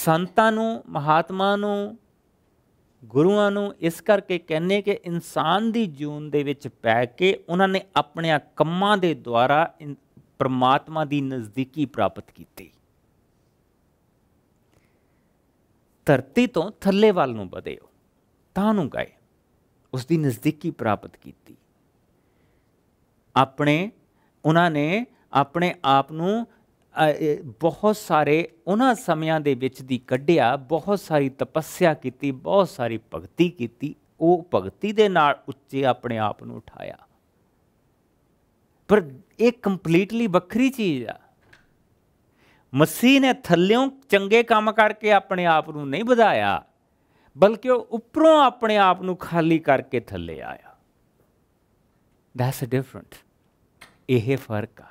ਸੰਤਾਂ ਨੂੰ ਮਹਾਤਮਾ ਨੂੰ ਗੁਰੂਆਂ ਨੂੰ ਇਸ ਕਰਕੇ ਕਹਿੰਨੇ ਕਿ ਇਨਸਾਨ ਦੀ ਜੂਨ ਦੇ ਵਿੱਚ ਪੈ ਕੇ ਉਹਨਾਂ ਨੇ ਆਪਣੇ ਕੰਮਾਂ ਦੇ ਦੁਆਰਾ ਪਰਮਾਤਮਾ ਦੀ ਨਜ਼ਦੀਕੀ ਪ੍ਰਾਪਤ ਕੀਤੀ ਧਰਤੀ ਤੋਂ ਥੱਲੇ ਵੱਲ ਨੂੰ ਵਧੇ ਤਾਂ ਨੂੰ ਗਏ ਉਸ ਦੀ ਨਜ਼ਦੀਕੀ ਪ੍ਰਾਪਤ ਕੀਤੀ ਆਪਣੇ ਉਹਨਾਂ ਨੇ ਆਪਣੇ ਆਪ ਨੂੰ ਬਹੁਤ ਸਾਰੇ ਉਹਨਾਂ ਸਮਿਆਂ ਦੇ ਵਿੱਚ ਦੀ ਕੱਢਿਆ ਬਹੁਤ ਸਾਰੀ ਤਪੱਸਿਆ ਕੀਤੀ ਬਹੁਤ ਸਾਰੀ ਭਗਤੀ ਕੀਤੀ ਉਹ ਭਗਤੀ ਦੇ ਨਾਲ ਉੱਚੇ ਆਪਣੇ ਆਪ ਨੂੰ ਉਠਾਇਆ ਪਰ ਇਹ ਕੰਪਲੀਟਲੀ ਵੱਖਰੀ ਚੀਜ਼ ਆ ਮਸੀਹ ਨੇ ਥੱਲਿਓਂ ਚੰਗੇ ਕੰਮ ਕਰਕੇ ਆਪਣੇ ਆਪ ਨੂੰ ਨਹੀਂ ਵਧਾਇਆ ਬਲਕਿ ਉਹ ਉੱਪਰੋਂ ਆਪਣੇ ਆਪ ਨੂੰ ਖਾਲੀ ਕਰਕੇ ਥੱਲੇ ਆਇਆ ਦੈਟਸ ਅ ਡਿਫਰੈਂਟ ਇਹ ਫਰਕ ਆ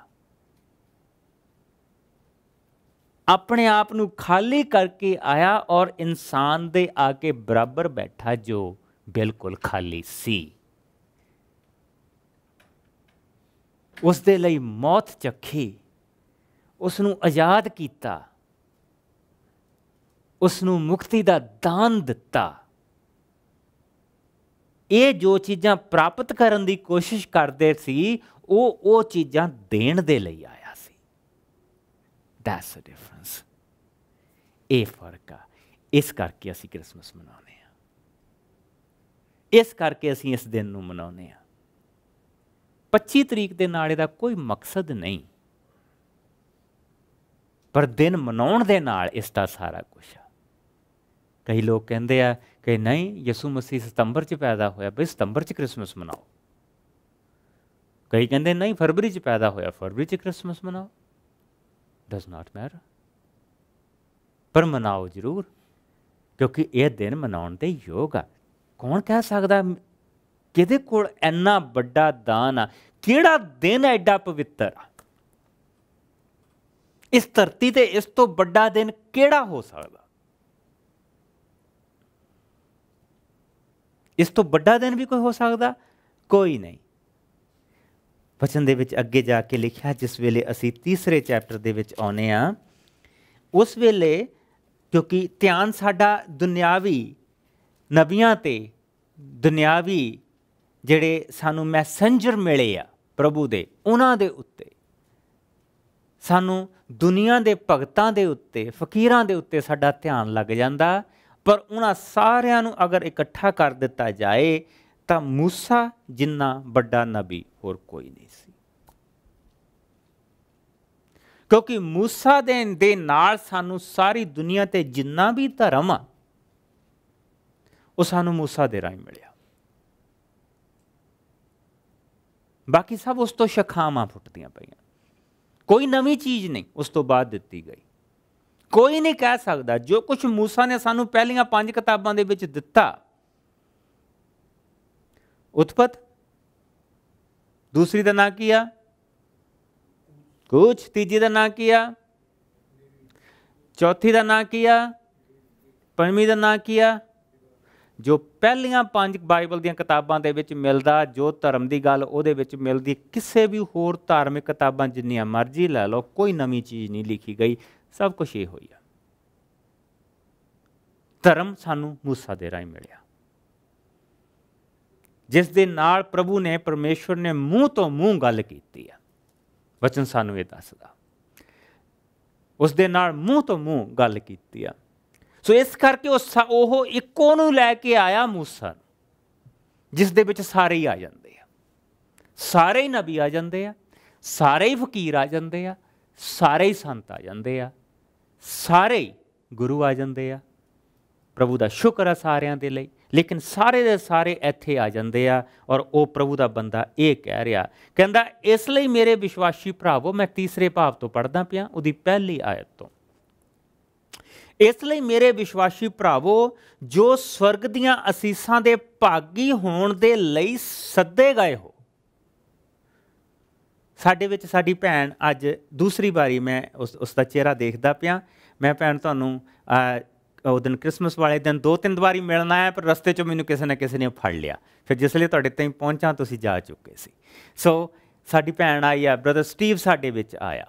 ਆਪਣੇ ਆਪ ਨੂੰ ਖਾਲੀ ਕਰਕੇ ਆਇਆ ਔਰ ਇਨਸਾਨ ਦੇ ਆ ਕੇ ਬਰਾਬਰ ਬੈਠਾ ਜੋ ਬਿਲਕੁਲ ਖਾਲੀ ਸੀ ਉਸ ਦੇ ਲਈ ਮੌਤ ਚੱਖੀ ਉਸ ਨੂੰ ਆਜ਼ਾਦ ਕੀਤਾ ਉਸ ਨੂੰ ਮੁਕਤੀ ਦਾ ਦਾਨ ਦਿੱਤਾ ਇਹ ਜੋ ਚੀਜ਼ਾਂ ਪ੍ਰਾਪਤ ਕਰਨ ਦੀ ਕੋਸ਼ਿਸ਼ ਕਰਦੇ ਸੀ ਉਹ ਉਹ ਚੀਜ਼ਾਂ ਦੇਣ ਦੇ ਲਈ ਆਇਆ ਸੀ ਦੈਟਸ ਅ ਡਿਫਰੈਂਸ ਇਹ ਫਰਕ ਆ ਇਸ ਕਰਕੇ ਅਸੀਂ ਕ੍ਰਿਸਮਸ ਮਨਾਉਂਦੇ ਆ ਇਸ ਕਰਕੇ ਅਸੀਂ ਇਸ ਦਿਨ ਨੂੰ ਮਨਾਉਂਦੇ ਆ 25 ਤਰੀਕ ਦੇ ਨਾਲ ਇਹਦਾ ਕੋਈ ਮਕਸਦ ਨਹੀਂ ਪਰ ਦਿਨ ਮਨਾਉਣ ਦੇ ਨਾਲ ਇਸ ਦਾ ਸਾਰਾ ਕੁਝ ਆ ਕਈ ਲੋਕ ਕਹਿੰਦੇ ਆ ਕਿ ਨਹੀਂ ਯਿਸੂ ਮਸੀਹ ਸਤੰਬਰ 'ਚ ਪੈਦਾ ਹੋਇਆ ਬਈ ਸਤੰਬਰ 'ਚ 크리스마ਸ ਮਨਾਓ ਕਈ ਕਹਿੰਦੇ ਨਹੀਂ ਫਰਵਰੀ 'ਚ ਪੈਦਾ ਹੋਇਆ ਫਰਵਰੀ 'ਚ 크리스마ਸ ਮਨਾਓ ਡਸ ਨਾਟ ਮੈਟਰ ਪਰ ਮਨਾਓ ਜ਼ਰੂਰ ਕਿਉਂਕਿ ਇਹ ਦਿਨ ਮਨਾਉਣ ਦੇ ਯੋਗ ਆ ਕੌਣ ਕਹਿ ਸਕਦਾ ਕਿਹਦੇ ਕੋਲ ਇੰਨਾ ਵੱਡਾ ਦਾਨ ਆ ਕਿਹੜਾ ਦਿਨ ਐਡਾ ਪਵਿੱਤਰ ਆ ਇਸ ਧਰਤੀ ਤੇ ਇਸ ਤੋਂ ਵੱਡਾ ਦਿਨ ਕਿਹੜਾ ਹੋ ਸਕਦਾ ਇਸ ਤੋਂ ਵੱਡਾ ਦਿਨ ਵੀ ਕੋਈ ਹੋ ਸਕਦਾ ਕੋਈ ਨਹੀਂ ਵਚਨ ਦੇ ਵਿੱਚ ਅੱਗੇ ਜਾ ਕੇ ਲਿਖਿਆ ਜਿਸ ਵੇਲੇ ਅਸੀਂ ਤੀਸਰੇ ਚੈਪਟਰ ਦੇ ਵਿੱਚ ਆਉਨੇ ਆ ਉਸ ਵੇਲੇ ਕਿਉਂਕਿ ਧਿਆਨ ਸਾਡਾ ਦੁਨਿਆਵੀ ਨਬੀਆਂ ਤੇ ਦੁਨਿਆਵੀ ਜਿਹੜੇ ਸਾਨੂੰ ਮੈਸੇਂਜਰ ਮਿਲੇ ਆ ਪ੍ਰਭੂ ਦੇ ਉਹਨਾਂ ਦੇ ਉੱਤੇ ਸਾਨੂੰ ਦੁਨੀਆ ਦੇ ਭਗਤਾਂ ਦੇ ਉੱਤੇ ਫਕੀਰਾਂ ਦੇ ਉੱਤੇ ਸਾਡਾ ਧਿਆਨ ਲੱਗ ਜਾਂਦਾ ਪਰ ਉਹਨਾਂ ਸਾਰਿਆਂ ਨੂੰ ਅਗਰ ਇਕੱਠਾ ਕਰ ਦਿੱਤਾ ਜਾਏ ਤਾਂ موسی ਜਿੰਨਾ ਵੱਡਾ ਨਬੀ ਹੋਰ ਕੋਈ ਨਹੀਂ ਸੀ ਕਿਉਂਕਿ موسی ਦੇ ਦੇ ਨਾਲ ਸਾਨੂੰ ਸਾਰੀ ਦੁਨੀਆ ਤੇ ਜਿੰਨਾ ਵੀ ਧਰਮ ਆ ਉਹ ਸਾਨੂੰ موسی ਦੇ ਰਾਹੀਂ ਮਿਲਿਆ ਬਾਕੀ ਸਭ ਉਸ ਤੋਂ ਸ਼ਖਾਵਾਂ ਫੁੱਟਦੀਆਂ ਪਈਆਂ ਕੋਈ ਨਵੀਂ ਚੀਜ਼ ਨਹੀਂ ਉਸ ਤੋਂ ਬਾਅਦ ਦਿੱਤੀ ਗਈ ਕੋਈ ਨਹੀਂ ਕਹਿ ਸਕਦਾ ਜੋ ਕੁਝ موسی ਨੇ ਸਾਨੂੰ ਪਹਿਲੀਆਂ ਪੰਜ ਕਿਤਾਬਾਂ ਦੇ ਵਿੱਚ ਦਿੱਤਾ ਉਤਪਤ ਦੂਸਰੀ ਦਾ ਨਾਂ ਕੀ ਆ ਕੁਝ ਤੀਜੀ ਦਾ ਨਾਂ ਕੀ ਆ ਚੌਥੀ ਦਾ ਨਾਂ ਕੀ ਆ ਪੰਜਵੀਂ ਦਾ ਨਾਂ ਕੀ ਆ ਜੋ ਪਹਿਲੀਆਂ ਪੰਜ ਬਾਈਬਲ ਦੀਆਂ ਕਿਤਾਬਾਂ ਦੇ ਵਿੱਚ ਮਿਲਦਾ ਜੋ ਧਰਮ ਦੀ ਗੱਲ ਉਹਦੇ ਵਿੱਚ ਮਿਲਦੀ ਕਿਸੇ ਵੀ ਹੋਰ ਧਾਰਮਿਕ ਕਿਤਾਬਾਂ ਜਿੰਨੀਆਂ ਮਰਜ਼ੀ ਲੈ ਲਓ ਕੋਈ ਨਵੀਂ ਚੀਜ਼ ਨਹੀਂ ਲਿਖੀ ਗਈ ਸਭ ਕੁਝ ਇਹ ਹੋਈ ਆ ਧਰਮ ਸਾਨੂੰ موسی ਦੇ ਰਾਹੀਂ ਮਿਲਿਆ ਜਿਸ ਦੇ ਨਾਲ ਪ੍ਰਭੂ ਨੇ ਪਰਮੇਸ਼ਵਰ ਨੇ ਮੂੰਹ ਤੋਂ ਮੂੰਹ ਗੱਲ ਕੀਤੀ ਆ ਵਚਨ ਸਾਨੂੰ ਇਹ ਦੱਸਦਾ ਉਸ ਦੇ ਨਾਲ ਮੂੰਹ ਤੋਂ ਮੂੰਹ ਗੱਲ ਕੀਤੀ ਆ ਸੋ ਇਸ ਕਰਕੇ ਉਹ ਇੱਕੋ ਨੂੰ ਲੈ ਕੇ ਆਇਆ موسی ਜਿਸ ਦੇ ਵਿੱਚ ਸਾਰੇ ਹੀ ਆ ਜਾਂਦੇ ਆ ਸਾਰੇ ਹੀ ਨਬੀ ਆ ਜਾਂਦੇ ਆ ਸਾਰੇ ਹੀ ਫਕੀਰ ਆ ਜਾਂਦੇ ਆ ਸਾਰੇ ਹੀ ਸੰਤ ਆ ਜਾਂਦੇ ਆ ਸਾਰੇ ਗੁਰੂ ਆ ਜਾਂਦੇ ਆ ਪ੍ਰਭੂ ਦਾ ਸ਼ੁਕਰ ਆ ਸਾਰਿਆਂ ਦੇ ਲਈ ਲੇਕਿਨ ਸਾਰੇ ਦੇ ਸਾਰੇ ਇੱਥੇ ਆ ਜਾਂਦੇ ਆ ਔਰ ਉਹ ਪ੍ਰਭੂ ਦਾ ਬੰਦਾ ਇਹ ਕਹਿ ਰਿਹਾ ਕਹਿੰਦਾ ਇਸ ਲਈ ਮੇਰੇ ਵਿਸ਼ਵਾਸੀ ਭਰਾਵੋ ਮੈਂ ਤੀਸਰੇ ਭਾਵ ਤੋਂ ਪੜਦਾ ਪਿਆ ਉਹਦੀ ਪਹਿਲੀ ਆਇਤ ਤੋਂ ਇਸ ਲਈ ਮੇਰੇ ਵਿਸ਼ਵਾਸੀ ਭਰਾਵੋ ਜੋ ਸਵਰਗ ਦੀਆਂ ਅਸੀਸਾਂ ਦੇ ਭਾਗੀ ਹੋਣ ਦੇ ਲਈ ਸੱਦੇ ਗਏ ਹੋ ਸਾਡੇ ਵਿੱਚ ਸਾਡੀ ਭੈਣ ਅੱਜ ਦੂਸਰੀ ਵਾਰੀ ਮੈਂ ਉਸ ਉਸ ਦਾ ਚਿਹਰਾ ਦੇਖਦਾ ਪਿਆ ਮੈਂ ਭੈਣ ਤੁਹਾਨੂੰ ਉਹ ਦਿਨ 크리스마ਸ ਵਾਲੇ ਦਿਨ ਦੋ ਤਿੰਨ ਵਾਰੀ ਮਿਲਣਾ ਆਇਆ ਪਰ ਰਸਤੇ 'ਚ ਮੈਨੂੰ ਕਿਸੇ ਨਾ ਕਿਸੇ ਨੇ ਫੜ ਲਿਆ ਫਿਰ ਜਿਸ ਲਈ ਤੁਹਾਡੇ ਤਾਈਂ ਪਹੁੰਚਾਂ ਤੁਸੀਂ ਜਾ ਚੁੱਕੇ ਸੀ ਸੋ ਸਾਡੀ ਭੈਣ ਆਈ ਆ ਬ੍ਰਦਰ ਸਟੀਵ ਸਾਡੇ ਵਿੱਚ ਆਇਆ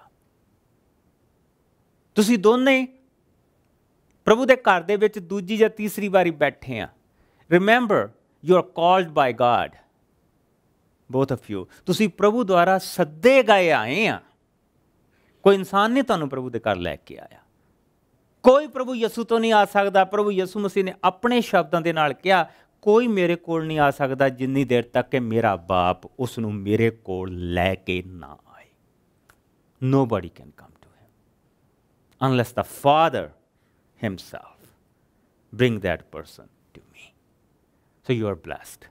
ਤੁਸੀਂ ਦੋਨੇ ਪ੍ਰਭੂ ਦੇ ਘਰ ਦੇ ਵਿੱਚ ਦੂਜੀ ਜਾਂ ਤੀਸਰੀ ਵਾਰੀ ਬੈਠੇ ਆ remember you are called by God both of you ਤੁਸੀਂ ਪ੍ਰਭੂ ਦੁਆਰਾ ਸੱਦੇ ਗਏ ਆਏ ਆ ਕੋਈ ਇਨਸਾਨ ਨਹੀਂ ਤੁਹਾਨੂੰ ਪ੍ਰਭੂ ਦੇ ਘਰ ਲੈ ਕੇ ਆਇਆ ਕੋਈ ਪ੍ਰਭੂ ਯਸੂ ਤੋਂ ਨਹੀਂ ਆ ਸਕਦਾ ਪ੍ਰਭੂ ਯਸੂ ਮਸੀਹ ਨੇ ਆਪਣੇ ਸ਼ਬਦਾਂ ਦੇ ਨਾਲ ਕਿਹਾ ਕੋਈ ਮੇਰੇ ਕੋਲ ਨਹੀਂ ਆ ਸਕਦਾ ਜਿੰਨੀ ਦੇਰ ਤੱਕ ਕਿ ਮੇਰਾ ਬਾਪ ਉਸ ਨੂੰ ਮੇਰੇ ਕੋਲ ਲੈ ਕੇ ਨਾ ਆਏ nobody can come to him unless the father himself bring that person to me so you are blessed.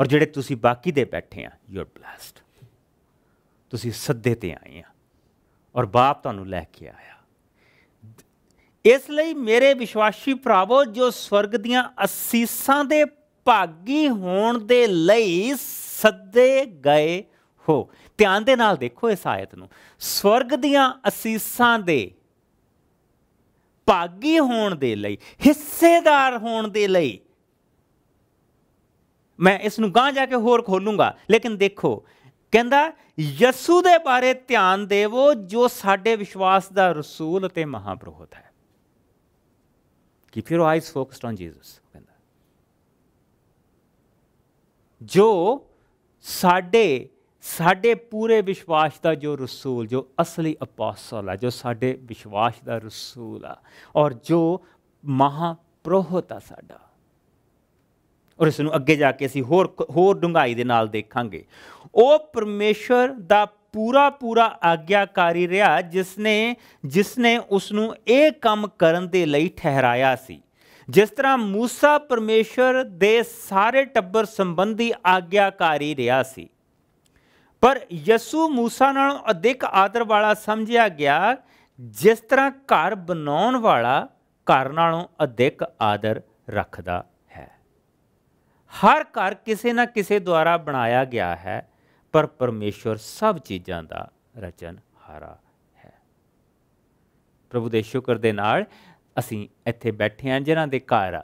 ਔਰ ਜਿਹੜੇ ਤੁਸੀਂ ਬਾਕੀ ਦੇ ਬੈਠੇ ਆ ਯੂ ਆਰ ਬlesed ਤੁਸੀਂ ਸੱਦੇ ਤੇ ਆਏ ਆ ਔਰ ਬਾਪ ਤੁਹਾਨੂੰ ਲੈ ਕੇ ਆਇਆ ਇਸ ਲਈ ਮੇਰੇ ਵਿਸ਼ਵਾਸੀ ਭਰਾਵੋ ਜੋ ਸਵਰਗ ਦੀਆਂ ਅਸੀਸਾਂ ਦੇ ਭਾਗੀ ਹੋਣ ਦੇ ਲਈ ਸੱਦੇ ਗਏ ਹੋ ਧਿਆਨ ਦੇ ਨਾਲ ਦੇਖੋ ਇਸ ਆਇਤ ਨੂੰ ਸਵਰਗ ਦੀਆਂ ਅਸੀਸਾਂ ਦੇ ਭਾਗੀ ਹੋਣ ਦੇ ਲਈ ਹਿੱਸੇਦਾਰ ਹੋਣ ਦੇ ਲਈ ਮੈਂ ਇਸ ਨੂੰ ਗਾਂ ਜਾ ਕੇ ਹੋਰ ਖੋਲੂੰਗਾ ਲੇਕਿਨ ਦੇਖੋ ਕਹਿੰਦਾ ਯਸੂ ਦੇ ਬਾਰੇ ਧਿਆਨ ਦੇਵੋ ਜੋ ਸਾਡੇ ਵਿਸ਼ਵਾਸ ਦਾ ਰਸੂਲ ਅਤੇ ਮਹਾਪ੍ਰੋਹਤ ਹੈ ਕੀਪ ਫਿਰ ਆਈਸ ਫੋਕਸਡ ਔਨ ਜੀਸਸ ਕਹਿੰਦਾ ਜੋ ਸਾਡੇ ਸਾਡੇ ਪੂਰੇ ਵਿਸ਼ਵਾਸ ਦਾ ਜੋ ਰਸੂਲ ਜੋ ਅਸਲੀ ਅਪੋਸਲ ਹੈ ਜੋ ਸਾਡੇ ਵਿਸ਼ਵਾਸ ਦਾ ਰਸੂਲ ਆ ਔਰ ਜੋ ਮਹਾਪ੍ਰੋਹਤ ਆ ਸਾਡਾ ਔਰ ਇਸ ਨੂੰ ਅੱਗੇ ਜਾ ਕੇ ਅਸੀਂ ਹੋਰ ਹੋਰ ਡੁੰਗਾਈ ਦੇ ਨਾਲ ਦੇਖਾਂਗੇ ਉਹ ਪਰਮੇਸ਼ਰ ਦਾ ਪੂਰਾ ਪੂਰਾ ਆਗਿਆਕਾਰੀ ਰਿਹਾ ਜਿਸ ਨੇ ਜਿਸ ਨੇ ਉਸ ਨੂੰ ਇਹ ਕੰਮ ਕਰਨ ਦੇ ਲਈ ਠਹਿਰਾਇਆ ਸੀ ਜਿਸ ਤਰ੍ਹਾਂ موسی ਪਰਮੇਸ਼ਰ ਦੇ ਸਾਰੇ ਟੱਬਰ ਸੰਬੰਧੀ ਆਗਿਆਕਾਰੀ ਰਿਹਾ ਸੀ ਪਰ ਯਸੂ موسی ਨਾਲ ਅਧਿਕ ਆਦਰ ਵਾਲਾ ਸਮਝਿਆ ਗਿਆ ਜਿਸ ਤਰ੍ਹਾਂ ਘਰ ਬਣਾਉਣ ਵਾਲਾ ਘਰ ਨਾਲੋਂ ਅਧਿਕ ਆਦਰ ਰੱਖਦਾ ਹਰ ਘਰ ਕਿਸੇ ਨਾ ਕਿਸੇ ਦੁਆਰਾ ਬਣਾਇਆ ਗਿਆ ਹੈ ਪਰ ਪਰਮੇਸ਼ਵਰ ਸਭ ਚੀਜ਼ਾਂ ਦਾ ਰਚਨਹਾਰਾ ਹੈ ਪ੍ਰਭੂ ਦੇ ਸ਼ੁਕਰ ਦੇ ਨਾਲ ਅਸੀਂ ਇੱਥੇ ਬੈਠੇ ਹਾਂ ਜਿਹਨਾਂ ਦੇ ਘਰ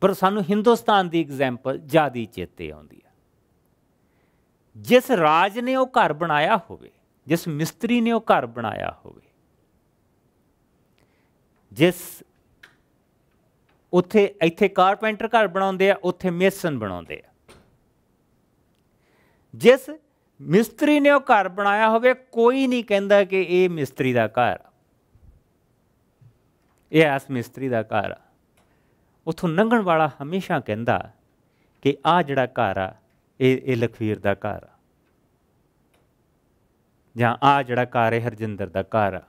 ਪਰ ਸਾਨੂੰ ਹਿੰਦੁਸਤਾਨ ਦੀ ਐਗਜ਼ਾਮਪਲ ਜਿਆਦਾ ਚੇਤੇ ਆਉਂਦੀ ਹੈ ਜਿਸ ਰਾਜ ਨੇ ਉਹ ਘਰ ਬਣਾਇਆ ਹੋਵੇ ਜਿਸ ਮਿਸਤਰੀ ਨੇ ਉਹ ਘਰ ਬਣਾਇਆ ਹੋਵੇ ਜਿਸ ਉੱਥੇ ਇੱਥੇ ਕਾਰਪੈਂਟਰ ਘਰ ਬਣਾਉਂਦੇ ਆ ਉੱਥੇ ਮੇਸਨ ਬਣਾਉਂਦੇ ਆ ਜਿਸ ਮਿਸਤਰੀ ਨੇ ਉਹ ਘਰ ਬਣਾਇਆ ਹੋਵੇ ਕੋਈ ਨਹੀਂ ਕਹਿੰਦਾ ਕਿ ਇਹ ਮਿਸਤਰੀ ਦਾ ਘਰ ਇਹ ਆਸ ਮਿਸਤਰੀ ਦਾ ਘਰ ਉਥੋਂ ਨੰਗਣ ਵਾਲਾ ਹਮੇਸ਼ਾ ਕਹਿੰਦਾ ਕਿ ਆ ਜਿਹੜਾ ਘਰ ਆ ਇਹ ਇਹ ਲਖਵੀਰ ਦਾ ਘਰ ਆ ਜਾਂ ਆ ਜਿਹੜਾ ਘਰ ਹੈ ਹਰਜਿੰਦਰ ਦਾ ਘਰ ਆ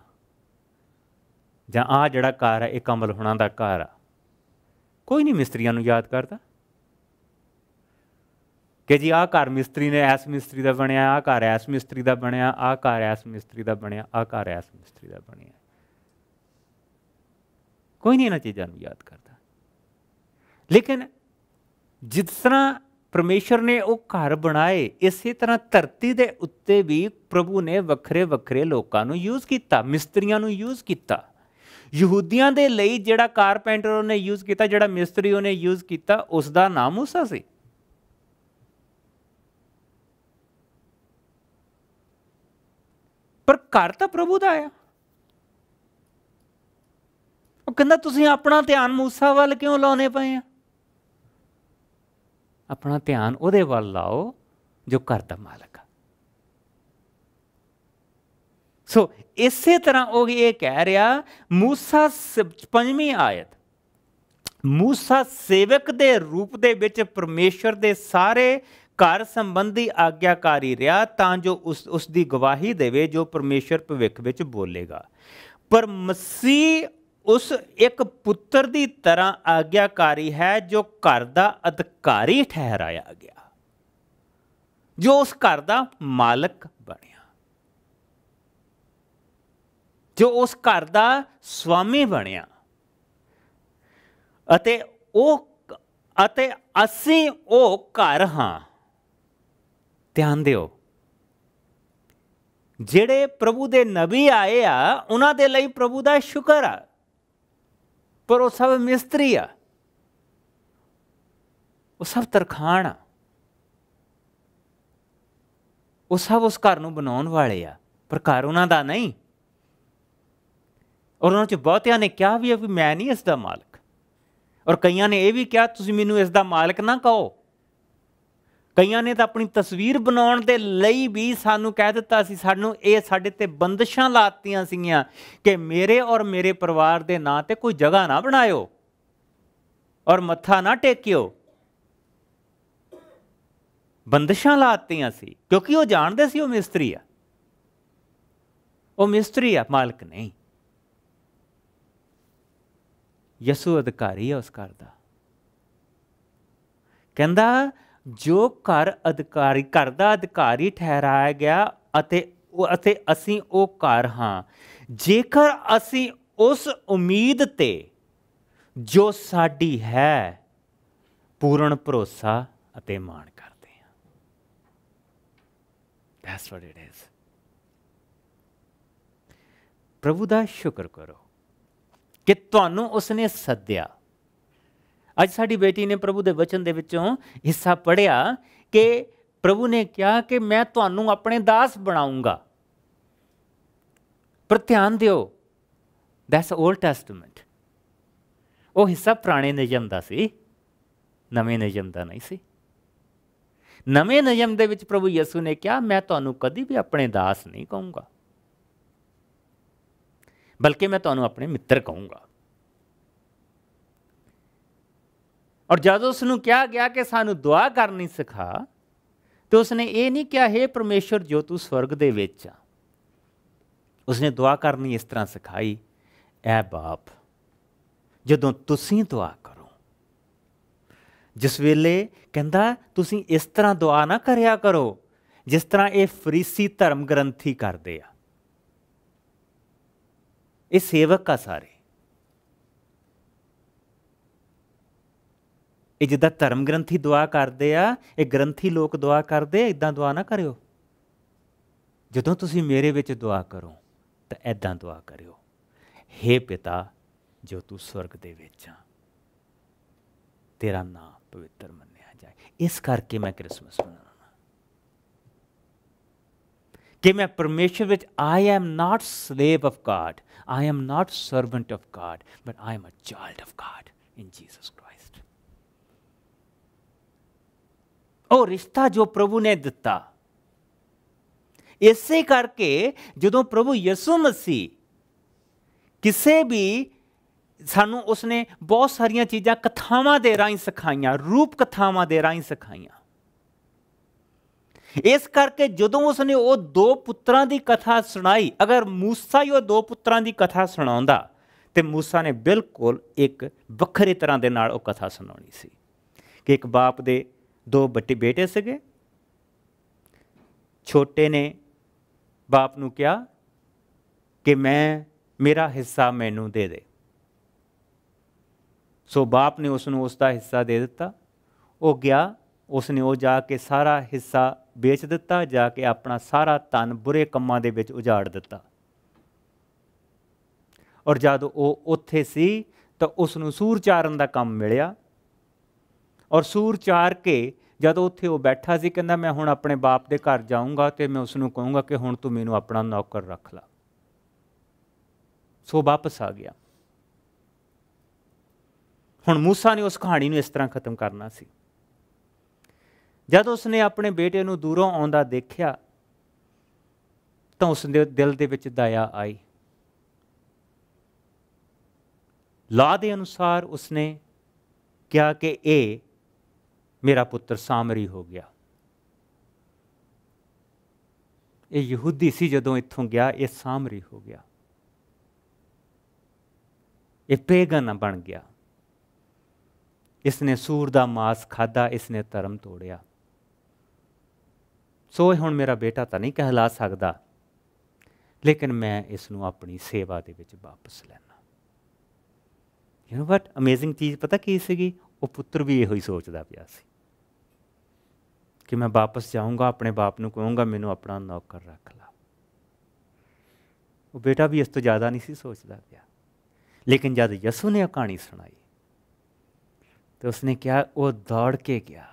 ਜਾਂ ਆ ਜਿਹੜਾ ਘਰ ਹੈ ਇਹ ਕਮਲ ਹੁਣਾ ਦਾ ਘਰ ਆ ਕੋਈ ਨਹੀਂ ਮਿਸਤਰੀਆਂ ਨੂੰ ਯਾਦ ਕਰਦਾ ਕਿ ਜੀ ਆਹ ਘਰ ਮਿਸਤਰੀ ਨੇ ਐਸ ਮਿਸਤਰੀ ਦਾ ਬਣਿਆ ਆਹ ਘਰ ਐਸ ਮਿਸਤਰੀ ਦਾ ਬਣਿਆ ਆਹ ਘਰ ਐਸ ਮਿਸਤਰੀ ਦਾ ਬਣਿਆ ਆਹ ਘਰ ਐਸ ਮਿਸਤਰੀ ਦਾ ਬਣਿਆ ਕੋਈ ਨਹੀਂ ਇਹਨਾਂ ਚੀਜ਼ਾਂ ਨੂੰ ਯਾਦ ਕਰਦਾ ਲੇਕਿਨ ਜਿਸ ਤਰ੍ਹਾਂ ਪਰਮੇਸ਼ਰ ਨੇ ਉਹ ਘਰ ਬਣਾਏ ਇਸੇ ਤਰ੍ਹਾਂ ਧਰਤੀ ਦੇ ਉੱਤੇ ਵੀ ਪ੍ਰਭੂ ਨੇ ਵੱਖਰੇ ਵੱਖਰੇ ਲੋਕਾਂ ਨੂੰ ਯੂਜ਼ ਕੀਤਾ ਮਿਸਤਰੀਆਂ ਨੂੰ ਯੂਜ਼ ਕੀਤਾ ਯਹੂਦੀਆਂ ਦੇ ਲਈ ਜਿਹੜਾ ਕਾਰਪੈਂਟਰ ਉਹਨੇ ਯੂਜ਼ ਕੀਤਾ ਜਿਹੜਾ ਮਿਸਤਰੀ ਉਹਨੇ ਯੂਜ਼ ਕੀਤਾ ਉਸ ਦਾ ਨਾਮ ਮੂਸਾ ਸੀ ਪਰ ਘਰ ਤਾਂ ਪ੍ਰਭੂ ਦਾ ਆਇਆ ਉਹ ਕਹਿੰਦਾ ਤੁਸੀਂ ਆਪਣਾ ਧਿਆਨ ਮੂਸਾ ਵੱਲ ਕਿਉਂ ਲਾਉਨੇ ਪਏ ਆ ਆਪਣਾ ਧਿਆਨ ਉਹਦੇ ਵੱਲ ਲਾਓ ਜੋ ਘਰ ਦਾ ਮਾਲਕ ਸੋ ਇਸੇ ਤਰ੍ਹਾਂ ਉਹ ਇਹ ਕਹਿ ਰਿਹਾ موسی ਪੰਜਵੀਂ ਆਇਤ موسی ਸੇਵਕ ਦੇ ਰੂਪ ਦੇ ਵਿੱਚ ਪਰਮੇਸ਼ਰ ਦੇ ਸਾਰੇ ਘਰ ਸੰਬੰਧੀ ਆਗਿਆਕਾਰੀ ਰਿਹਾ ਤਾਂ ਜੋ ਉਸ ਉਸ ਦੀ ਗਵਾਹੀ ਦੇਵੇ ਜੋ ਪਰਮੇਸ਼ਰ ਭਵਿੱਖ ਵਿੱਚ ਬੋਲੇਗਾ ਪਰ ਮਸੀਹ ਉਸ ਇੱਕ ਪੁੱਤਰ ਦੀ ਤਰ੍ਹਾਂ ਆਗਿਆਕਾਰੀ ਹੈ ਜੋ ਘਰ ਦਾ ਅਧਿਕਾਰੀ ਠਹਿਰਾਇਆ ਗਿਆ ਜੋ ਉਸ ਘਰ ਦਾ ਮਾਲਕ ਬਣ ਜੋ ਉਸ ਘਰ ਦਾ ਸਵਾਮੀ ਬਣਿਆ ਅਤੇ ਉਹ ਅਤੇ ਅਸੀਂ ਉਹ ਘਰ ਹਾਂ ਧਿਆਨ ਦਿਓ ਜਿਹੜੇ ਪ੍ਰਭੂ ਦੇ ਨਵੀ ਆਏ ਆ ਉਹਨਾਂ ਦੇ ਲਈ ਪ੍ਰਭੂ ਦਾ ਸ਼ੁਕਰ ਆ ਪਰ ਉਹ ਸਭ ਮਿਸਤਰੀ ਆ ਉਹ ਸਭ ਤਰਖਾਣ ਆ ਉਹ ਸਭ ਉਸ ਘਰ ਨੂੰ ਬਣਾਉਣ ਵਾਲੇ ਆ ਪਰ ਘਰ ਉਹਨਾਂ ਦਾ ਨਹੀਂ ਔਰ ਉਹਨਾਂ ਚ ਬਹੁਤਿਆਂ ਨੇ ਕਿਹਾ ਵੀ ਵੀ ਮੈਂ ਨਹੀਂ ਇਸ ਦਾ ਮਾਲਕ ਔਰ ਕਈਆਂ ਨੇ ਇਹ ਵੀ ਕਿਹਾ ਤੁਸੀਂ ਮੈਨੂੰ ਇਸ ਦਾ ਮਾਲਕ ਨਾ ਕਹੋ ਕਈਆਂ ਨੇ ਤਾਂ ਆਪਣੀ ਤਸਵੀਰ ਬਣਾਉਣ ਦੇ ਲਈ ਵੀ ਸਾਨੂੰ ਕਹਿ ਦਿੱਤਾ ਸੀ ਸਾਨੂੰ ਇਹ ਸਾਡੇ ਤੇ ਬੰਦਸ਼ਾਂ ਲਾਤੀਆਂ ਸੀਗੀਆਂ ਕਿ ਮੇਰੇ ਔਰ ਮੇਰੇ ਪਰਿਵਾਰ ਦੇ ਨਾਂ ਤੇ ਕੋਈ ਜਗ੍ਹਾ ਨਾ ਬਣਾਇਓ ਔਰ ਮੱਥਾ ਨਾ ਟੇਕਿਓ ਬੰਦਸ਼ਾਂ ਲਾਤੀਆਂ ਸੀ ਕਿਉਂਕਿ ਉਹ ਜਾਣਦੇ ਸੀ ਉਹ ਮਿਸਤਰੀ ਆ ਉਹ ਮਿਸਤਰੀ ਆ ਮਾਲਕ ਨਹੀਂ ਯਸੂ ਅਧਿਕਾਰੀ ਹੈ ਉਸ ਘਰ ਦਾ ਕਹਿੰਦਾ ਜੋ ਘਰ ਅਧਿਕਾਰੀ ਘਰ ਦਾ ਅਧਿਕਾਰੀ ਠਹਿਰਾਇਆ ਗਿਆ ਅਤੇ ਅਤੇ ਅਸੀਂ ਉਹ ਘਰ ਹਾਂ ਜੇਕਰ ਅਸੀਂ ਉਸ ਉਮੀਦ ਤੇ ਜੋ ਸਾਡੀ ਹੈ ਪੂਰਨ ਭਰੋਸਾ ਅਤੇ ਮਾਣ ਕਰਦੇ ਹਾਂ ਦੈਟਸ ਵਾਟ ਇਟ ਇਜ਼ ਪ੍ਰਭੂ ਦਾ ਸ਼ੁਕਰ ਕਰੋ ਕਿ ਤੁਹਾਨੂੰ ਉਸਨੇ ਸੱਦਿਆ ਅੱਜ ਸਾਡੀ ਬੇਟੀ ਨੇ ਪ੍ਰਭੂ ਦੇ ਵਚਨ ਦੇ ਵਿੱਚੋਂ ਹਿੱਸਾ ਪੜਿਆ ਕਿ ਪ੍ਰਭੂ ਨੇ ਕਿਹਾ ਕਿ ਮੈਂ ਤੁਹਾਨੂੰ ਆਪਣੇ ਦਾਸ ਬਣਾਉਂਗਾ ਪਰ ਧਿਆਨ ਦਿਓ ਦੈਟਸ 올ਡ ਟੈਸਟਮੈਂਟ ਉਹ ਹਿੱਸਾ ਪੁਰਾਣੇ ਨਿਯਮ ਦਾ ਸੀ ਨਵੇਂ ਨਿਯਮ ਦਾ ਨਹੀਂ ਸੀ ਨਵੇਂ ਨਿਯਮ ਦੇ ਵਿੱਚ ਪ੍ਰਭੂ ਯਿਸੂ ਨੇ ਕਿਹਾ ਮੈਂ ਤੁਹਾਨੂੰ ਕਦੀ ਵੀ ਆਪਣੇ ਦਾਸ ਨਹੀਂ ਕਹੂੰਗਾ ਬਲਕਿ ਮੈਂ ਤੁਹਾਨੂੰ ਆਪਣੇ ਮਿੱਤਰ ਕਹੂੰਗਾ ਔਰ ਜਦ ਉਸ ਨੂੰ ਕਿਹਾ ਗਿਆ ਕਿ ਸਾਨੂੰ ਦੁਆ ਕਰਨੀ ਸਿਖਾ ਤੇ ਉਸ ਨੇ ਇਹ ਨਹੀਂ ਕਿਹਾ हे ਪਰਮੇਸ਼ਰ ਜੋ ਤੂੰ ਸਵਰਗ ਦੇ ਵਿੱਚ ਆ ਨੇ ਦੁਆ ਕਰਨੀ ਇਸ ਤਰ੍ਹਾਂ ਸਿਖਾਈ ਐ ਬਾਪ ਜਦੋਂ ਤੁਸੀਂ ਦੁਆ ਕਰੋ ਜਿਸ ਵੇਲੇ ਕਹਿੰਦਾ ਤੁਸੀਂ ਇਸ ਤਰ੍ਹਾਂ ਦੁਆ ਨਾ ਕਰਿਆ ਕਰੋ ਜਿਸ ਤਰ੍ਹਾਂ ਇਹ ਫਰੀਸੀ ਧਰਮ ਗ੍ਰੰਥੀ ਕਰਦੇ ਆ ਇਹ ਸੇਵਕ ਆ ਸਾਰੇ ਇਹ ਜਿੱਦਾਂ ਧਰਮ ਗ੍ਰੰਥੀ ਦੁਆ ਕਰਦੇ ਆ ਇਹ ਗ੍ਰੰਥੀ ਲੋਕ ਦੁਆ ਕਰਦੇ ਇਦਾਂ ਦੁਆ ਨਾ ਕਰਿਓ ਜਦੋਂ ਤੁਸੀਂ ਮੇਰੇ ਵਿੱਚ ਦੁਆ ਕਰੋ ਤਾਂ ਐਦਾਂ ਦੁਆ ਕਰਿਓ हे ਪਿਤਾ ਜੋ ਤੂੰ ਸਵਰਗ ਦੇ ਵਿੱਚ ਆ ਤੇਰਾ ਨਾਮ ਪਵਿੱਤਰ ਮੰਨਿਆ ਜਾਏ ਇਸ ਕਰਕੇ ਮੈਂ ਕ੍ਰਿਸਮਸ ਮਨਾਉਣਾ ਕਿ ਮੈਂ ਪਰਮੇਸ਼ਰ ਵਿੱਚ I am not slave of God I am not servant of God, but I am a child of God in Jesus Christ. ਉਹ ਰਿਸ਼ਤਾ ਜੋ ਪ੍ਰਭੂ ਨੇ ਦਿੱਤਾ ਇਸੇ ਕਰਕੇ ਜਦੋਂ ਪ੍ਰਭੂ ਯਿਸੂ ਮਸੀਹ ਕਿਸੇ ਵੀ ਸਾਨੂੰ ਉਸਨੇ ਬਹੁਤ ਸਾਰੀਆਂ ਚੀਜ਼ਾਂ ਕਥਾਵਾਂ ਦੇ ਰਾਹੀਂ ਸਿਖਾਈਆਂ ਰੂਪ ਕਥਾਵਾਂ ਦੇ ਰਾਹੀਂ ਸਿਖਾਈਆਂ ਇਸ ਕਰਕੇ ਜਦੋਂ ਉਸਨੇ ਉਹ ਦੋ ਪੁੱਤਰਾਂ ਦੀ ਕਥਾ ਸੁਣਾਈ ਅਗਰ موسی ਹੀ ਉਹ ਦੋ ਪੁੱਤਰਾਂ ਦੀ ਕਥਾ ਸੁਣਾਉਂਦਾ ਤੇ موسی ਨੇ ਬਿਲਕੁਲ ਇੱਕ ਵੱਖਰੇ ਤਰ੍ਹਾਂ ਦੇ ਨਾਲ ਉਹ ਕਥਾ ਸੁਣਾਉਣੀ ਸੀ ਕਿ ਇੱਕ ਬਾਪ ਦੇ ਦੋ ਬੱਟੇ ਬੇਟੇ ਸੀਗੇ ਛੋਟੇ ਨੇ ਬਾਪ ਨੂੰ ਕਿਹਾ ਕਿ ਮੈਂ ਮੇਰਾ ਹਿੱਸਾ ਮੈਨੂੰ ਦੇ ਦੇ ਸੋ ਬਾਪ ਨੇ ਉਸ ਨੂੰ ਉਸ ਦਾ ਹਿੱਸਾ ਦੇ ਦਿੱਤਾ ਉਹ ਗਿਆ ਉਸ ਨੇ ਉਹ ਜਾ ਕੇ ਸਾਰਾ ਹਿੱਸਾ ਵੇਚ ਦਿੱਤਾ ਜਾ ਕੇ ਆਪਣਾ ਸਾਰਾ ਧਨ ਬੁਰੇ ਕੰਮਾਂ ਦੇ ਵਿੱਚ ਉਜਾੜ ਦਿੱਤਾ ਔਰ ਜਦ ਉਹ ਉੱਥੇ ਸੀ ਤਾਂ ਉਸ ਨੂੰ ਸੂਰਚਾਰਨ ਦਾ ਕੰਮ ਮਿਲਿਆ ਔਰ ਸੂਰਚਾਰ ਕੇ ਜਦੋਂ ਉੱਥੇ ਉਹ ਬੈਠਾ ਸੀ ਕਹਿੰਦਾ ਮੈਂ ਹੁਣ ਆਪਣੇ ਬਾਪ ਦੇ ਘਰ ਜਾਊਂਗਾ ਤੇ ਮੈਂ ਉਸ ਨੂੰ ਕਹੂੰਗਾ ਕਿ ਹੁਣ ਤੂੰ ਮੈਨੂੰ ਆਪਣਾ ਨੌਕਰ ਰੱਖ ਲੈ ਸੋ ਵਾਪਸ ਆ ਗਿਆ ਹੁਣ موسی ਨੇ ਉਸ ਕਹਾਣੀ ਨੂੰ ਇਸ ਤਰ੍ਹਾਂ ਖਤਮ ਕਰਨਾ ਸੀ ਜਦ ਉਸਨੇ ਆਪਣੇ ਬੇਟੇ ਨੂੰ ਦੂਰੋਂ ਆਉਂਦਾ ਦੇਖਿਆ ਤਾਂ ਉਸ ਦੇ ਦਿਲ ਦੇ ਵਿੱਚ ਦਇਆ ਆਈ ਲਾ ਦੇ ਅਨੁਸਾਰ ਉਸਨੇ ਕਿਹਾ ਕਿ ਇਹ ਮੇਰਾ ਪੁੱਤਰ ਸਾਮਰੀ ਹੋ ਗਿਆ ਇਹ ਯਹੂਦੀ ਸੀ ਜਦੋਂ ਇੱਥੋਂ ਗਿਆ ਇਹ ਸਾਮਰੀ ਹੋ ਗਿਆ ਇਹ ਪੇਗਨ ਬਣ ਗਿਆ ਇਸਨੇ ਸੂਰ ਦਾ ਮਾਸ ਖਾਦਾ ਇਸਨੇ ਧਰਮ ਤੋੜਿਆ ਸੋ ਹੁਣ ਮੇਰਾ ਬੇਟਾ ਤਾਂ ਨਹੀਂ ਕਹਿਲਾ ਸਕਦਾ ਲੇਕਿਨ ਮੈਂ ਇਸ ਨੂੰ ਆਪਣੀ ਸੇਵਾ ਦੇ ਵਿੱਚ ਵਾਪਸ ਲੈਣਾ ਯੂ نو ਵਾਟ ਅਮੇਜ਼ਿੰਗ ਚੀਜ਼ ਪਤਾ ਕੀ ਸੀਗੀ ਉਹ ਪੁੱਤਰ ਵੀ ਇਹੋ ਹੀ ਸੋਚਦਾ ਪਿਆ ਸੀ ਕਿ ਮੈਂ ਵਾਪਸ ਜਾਊਂਗਾ ਆਪਣੇ ਬਾਪ ਨੂੰ ਕਹੂੰਗਾ ਮੈਨੂੰ ਆਪਣਾ ਨੌਕਰ ਰੱਖ ਲਾ ਉਹ ਬੇਟਾ ਵੀ ਇਸ ਤੋਂ ਜ਼ਿਆਦਾ ਨਹੀਂ ਸੀ ਸੋਚਦਾ ਪਿਆ ਲੇਕਿਨ ਜਦ ਯਸੂ ਨੇ ਉਹ ਕਹਾਣੀ ਸੁਣਾਈ ਤੇ ਉਸਨੇ ਕਿਹਾ ਉਹ ਦੌੜ ਕੇ ਗਿਆ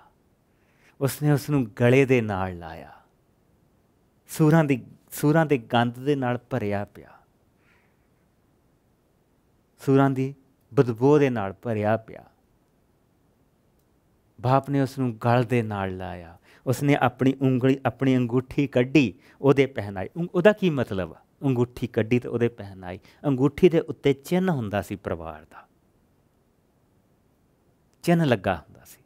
ਉਸਨੇ ਉਸ ਨੂੰ ਗਲੇ ਦੇ ਨਾਲ ਲਾਇਆ ਸੂਰਾਂ ਦੀ ਸੂਰਾਂ ਦੇ ਗੰਧ ਦੇ ਨਾਲ ਭਰਿਆ ਪਿਆ ਸੂਰਾਂ ਦੀ ਬਦਬੂ ਦੇ ਨਾਲ ਭਰਿਆ ਪਿਆ ਬਾਪ ਨੇ ਉਸ ਨੂੰ ਗਲ ਦੇ ਨਾਲ ਲਾਇਆ ਉਸਨੇ ਆਪਣੀ ਉਂਗਲੀ ਆਪਣੀ ਅੰਗੂਠੀ ਕੱਢੀ ਉਹਦੇ ਪਹਿਨਾਈ ਉਹਦਾ ਕੀ ਮਤਲਬ ਆ ਅੰਗੂਠੀ ਕੱਢੀ ਤੇ ਉਹਦੇ ਪਹਿਨਾਈ ਅੰਗੂਠੀ ਦੇ ਉੱਤੇ ਚਿੰਨ ਹੁੰਦਾ ਸੀ ਪਰਿਵਾਰ ਦਾ ਚਿੰਨ ਲੱਗਾ ਹੁੰਦਾ ਸੀ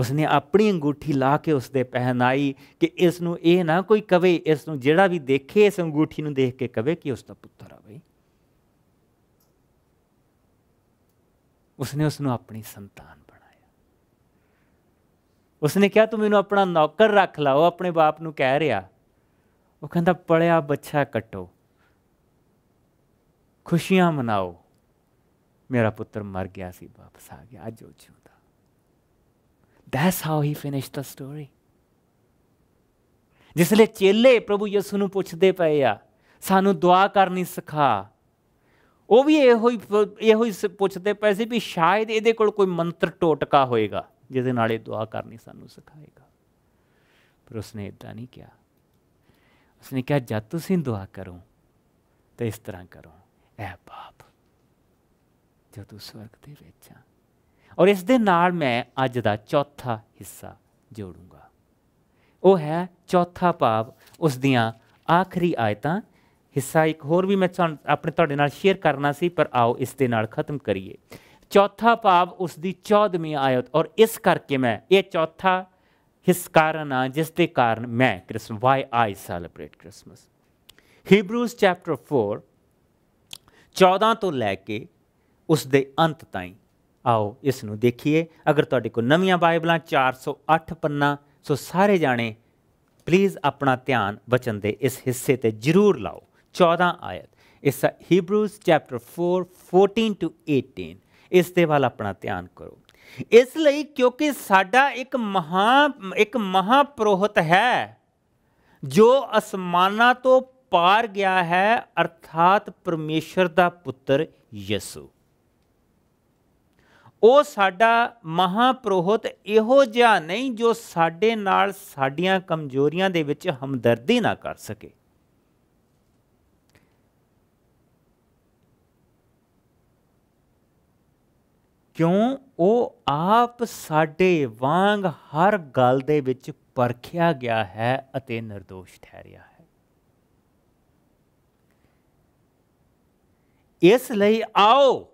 ਉਸਨੇ ਆਪਣੀ ਅੰਗੂਠੀ ਲਾ ਕੇ ਉਸਦੇ ਪਹਿਨਾਈ ਕਿ ਇਸ ਨੂੰ ਇਹ ਨਾ ਕੋਈ ਕਵੇ ਇਸ ਨੂੰ ਜਿਹੜਾ ਵੀ ਦੇਖੇ ਇਸ ਅੰਗੂਠੀ ਨੂੰ ਦੇਖ ਕੇ ਕਵੇ ਕਿ ਉਸ ਦਾ ਪੁੱਤਰ ਆ ਬਈ ਉਸਨੇ ਉਸ ਨੂੰ ਆਪਣੀ ਸੰਤਾਨ ਬਣਾਇਆ ਉਸਨੇ ਕਿਹਾ ਤੂੰ ਮੈਨੂੰ ਆਪਣਾ ਨੌਕਰ ਰੱਖ ਲਾ ਉਹ ਆਪਣੇ ਬਾਪ ਨੂੰ ਕਹਿ ਰਿਹਾ ਉਹ ਕਹਿੰਦਾ ਪੜਿਆ ਬੱਚਾ ਕਟੋ ਖੁਸ਼ੀਆਂ ਮਨਾਓ ਮੇਰਾ ਪੁੱਤਰ ਮਰ ਗਿਆ ਸੀ ਵਾਪਸ ਆ ਗਿਆ ਅੱਜ ਉਹ That's how he finished the story. ਜਿਸ ਲਈ ਚੇਲੇ ਪ੍ਰਭੂ ਯਿਸੂ ਨੂੰ ਪੁੱਛਦੇ ਪਏ ਆ ਸਾਨੂੰ ਦੁਆ ਕਰਨੀ ਸਿਖਾ ਉਹ ਵੀ ਇਹੋ ਹੀ ਇਹੋ ਹੀ ਪੁੱਛਦੇ ਪਏ ਸੀ ਵੀ ਸ਼ਾਇਦ ਇਹਦੇ ਕੋਲ ਕੋਈ ਮੰਤਰ ਟੋਟਕਾ ਹੋਏਗਾ ਜਿਹਦੇ ਨਾਲ ਇਹ ਦੁਆ ਕਰਨੀ ਸਾਨੂੰ ਸਿਖਾਏਗਾ ਪਰ ਉਸਨੇ ਇਦਾਂ ਨਹੀਂ ਕਿਹਾ ਉਸਨੇ ਕਿਹਾ ਜਦ ਤੁਸੀਂ ਦੁਆ ਕਰੋ ਤੇ ਇਸ ਤਰ੍ਹਾਂ ਕਰੋ ਐ ਬਾਪ ਜਦ ਤੂੰ ਸਵਰਗ ਤੇ ਵਿੱਚ ਆ ਔਰ ਇਸ ਦੇ ਨਾਲ ਮੈਂ ਅੱਜ ਦਾ ਚੌਥਾ ਹਿੱਸਾ ਜੋੜੂੰਗਾ ਉਹ ਹੈ ਚੌਥਾ ਭਾਵ ਉਸ ਦੀਆਂ ਆਖਰੀ ਆਇਤਾਂ ਹਿੱਸਾ ਇੱਕ ਹੋਰ ਵੀ ਮੈਂ ਆਪਣੇ ਤੁਹਾਡੇ ਨਾਲ ਸ਼ੇਅਰ ਕਰਨਾ ਸੀ ਪਰ ਆਓ ਇਸ ਦੇ ਨਾਲ ਖਤਮ ਕਰੀਏ ਚੌਥਾ ਭਾਵ ਉਸ ਦੀ 14ਵੀਂ ਆਇਤ ਔਰ ਇਸ ਕਰਕੇ ਮੈਂ ਇਹ ਚੌਥਾ ਹਿਸ ਕਾਰਨ ਆ ਜਿਸ ਦੇ ਕਾਰਨ ਮੈਂ chrism why I celebrate Christmas Hebrews chapter 4 14 ਤੋਂ ਲੈ ਕੇ ਉਸ ਦੇ ਅੰਤ ਤਾਈਂ ਆਓ ਇਸ ਨੂੰ ਦੇਖੀਏ ਅਗਰ ਤੁਹਾਡੇ ਕੋਲ ਨਵੀਆਂ ਬਾਈਬਲਾਂ 408 ਪੰਨਾ ਸੋ ਸਾਰੇ ਜਾਣੇ ਪਲੀਜ਼ ਆਪਣਾ ਧਿਆਨ ਬਚਨ ਦੇ ਇਸ ਹਿੱਸੇ ਤੇ ਜ਼ਰੂਰ ਲਾਓ 14 ਆਇਤ ਇਸ ਹੀਬਰੂਜ਼ ਚੈਪਟਰ 4 14 ਟੂ 18 ਇਸ ਦੇ ਵੱਲ ਆਪਣਾ ਧਿਆਨ ਕਰੋ ਇਸ ਲਈ ਕਿਉਂਕਿ ਸਾਡਾ ਇੱਕ ਮਹਾ ਇੱਕ ਪ੍ਰੋਹਤ ਹੈ ਜੋ ਅਸਮਾਨਾਂ ਤੋਂ ਪਾਰ ਗਿਆ ਹੈ ਅਰਥਾਤ ਪਰਮੇਸ਼ਰ ਦਾ ਪੁੱਤਰ ਯਿਸੂ ਉਹ ਸਾਡਾ ਮਹਾਪ੍ਰੋਹਤ ਇਹੋ ਜਿਹਾ ਨਹੀਂ ਜੋ ਸਾਡੇ ਨਾਲ ਸਾਡੀਆਂ ਕਮਜ਼ੋਰੀਆਂ ਦੇ ਵਿੱਚ ਹਮਦਰਦੀ ਨਾ ਕਰ ਸਕੇ ਕਿਉਂ ਉਹ ਆਪ ਸਾਡੇ ਵਾਂਗ ਹਰ ਗੱਲ ਦੇ ਵਿੱਚ ਪਰਖਿਆ ਗਿਆ ਹੈ ਅਤੇ નિર્ਦੋਸ਼ ਠਹਿਰਿਆ ਹੈ ਇਸ ਲਈ ਆਓ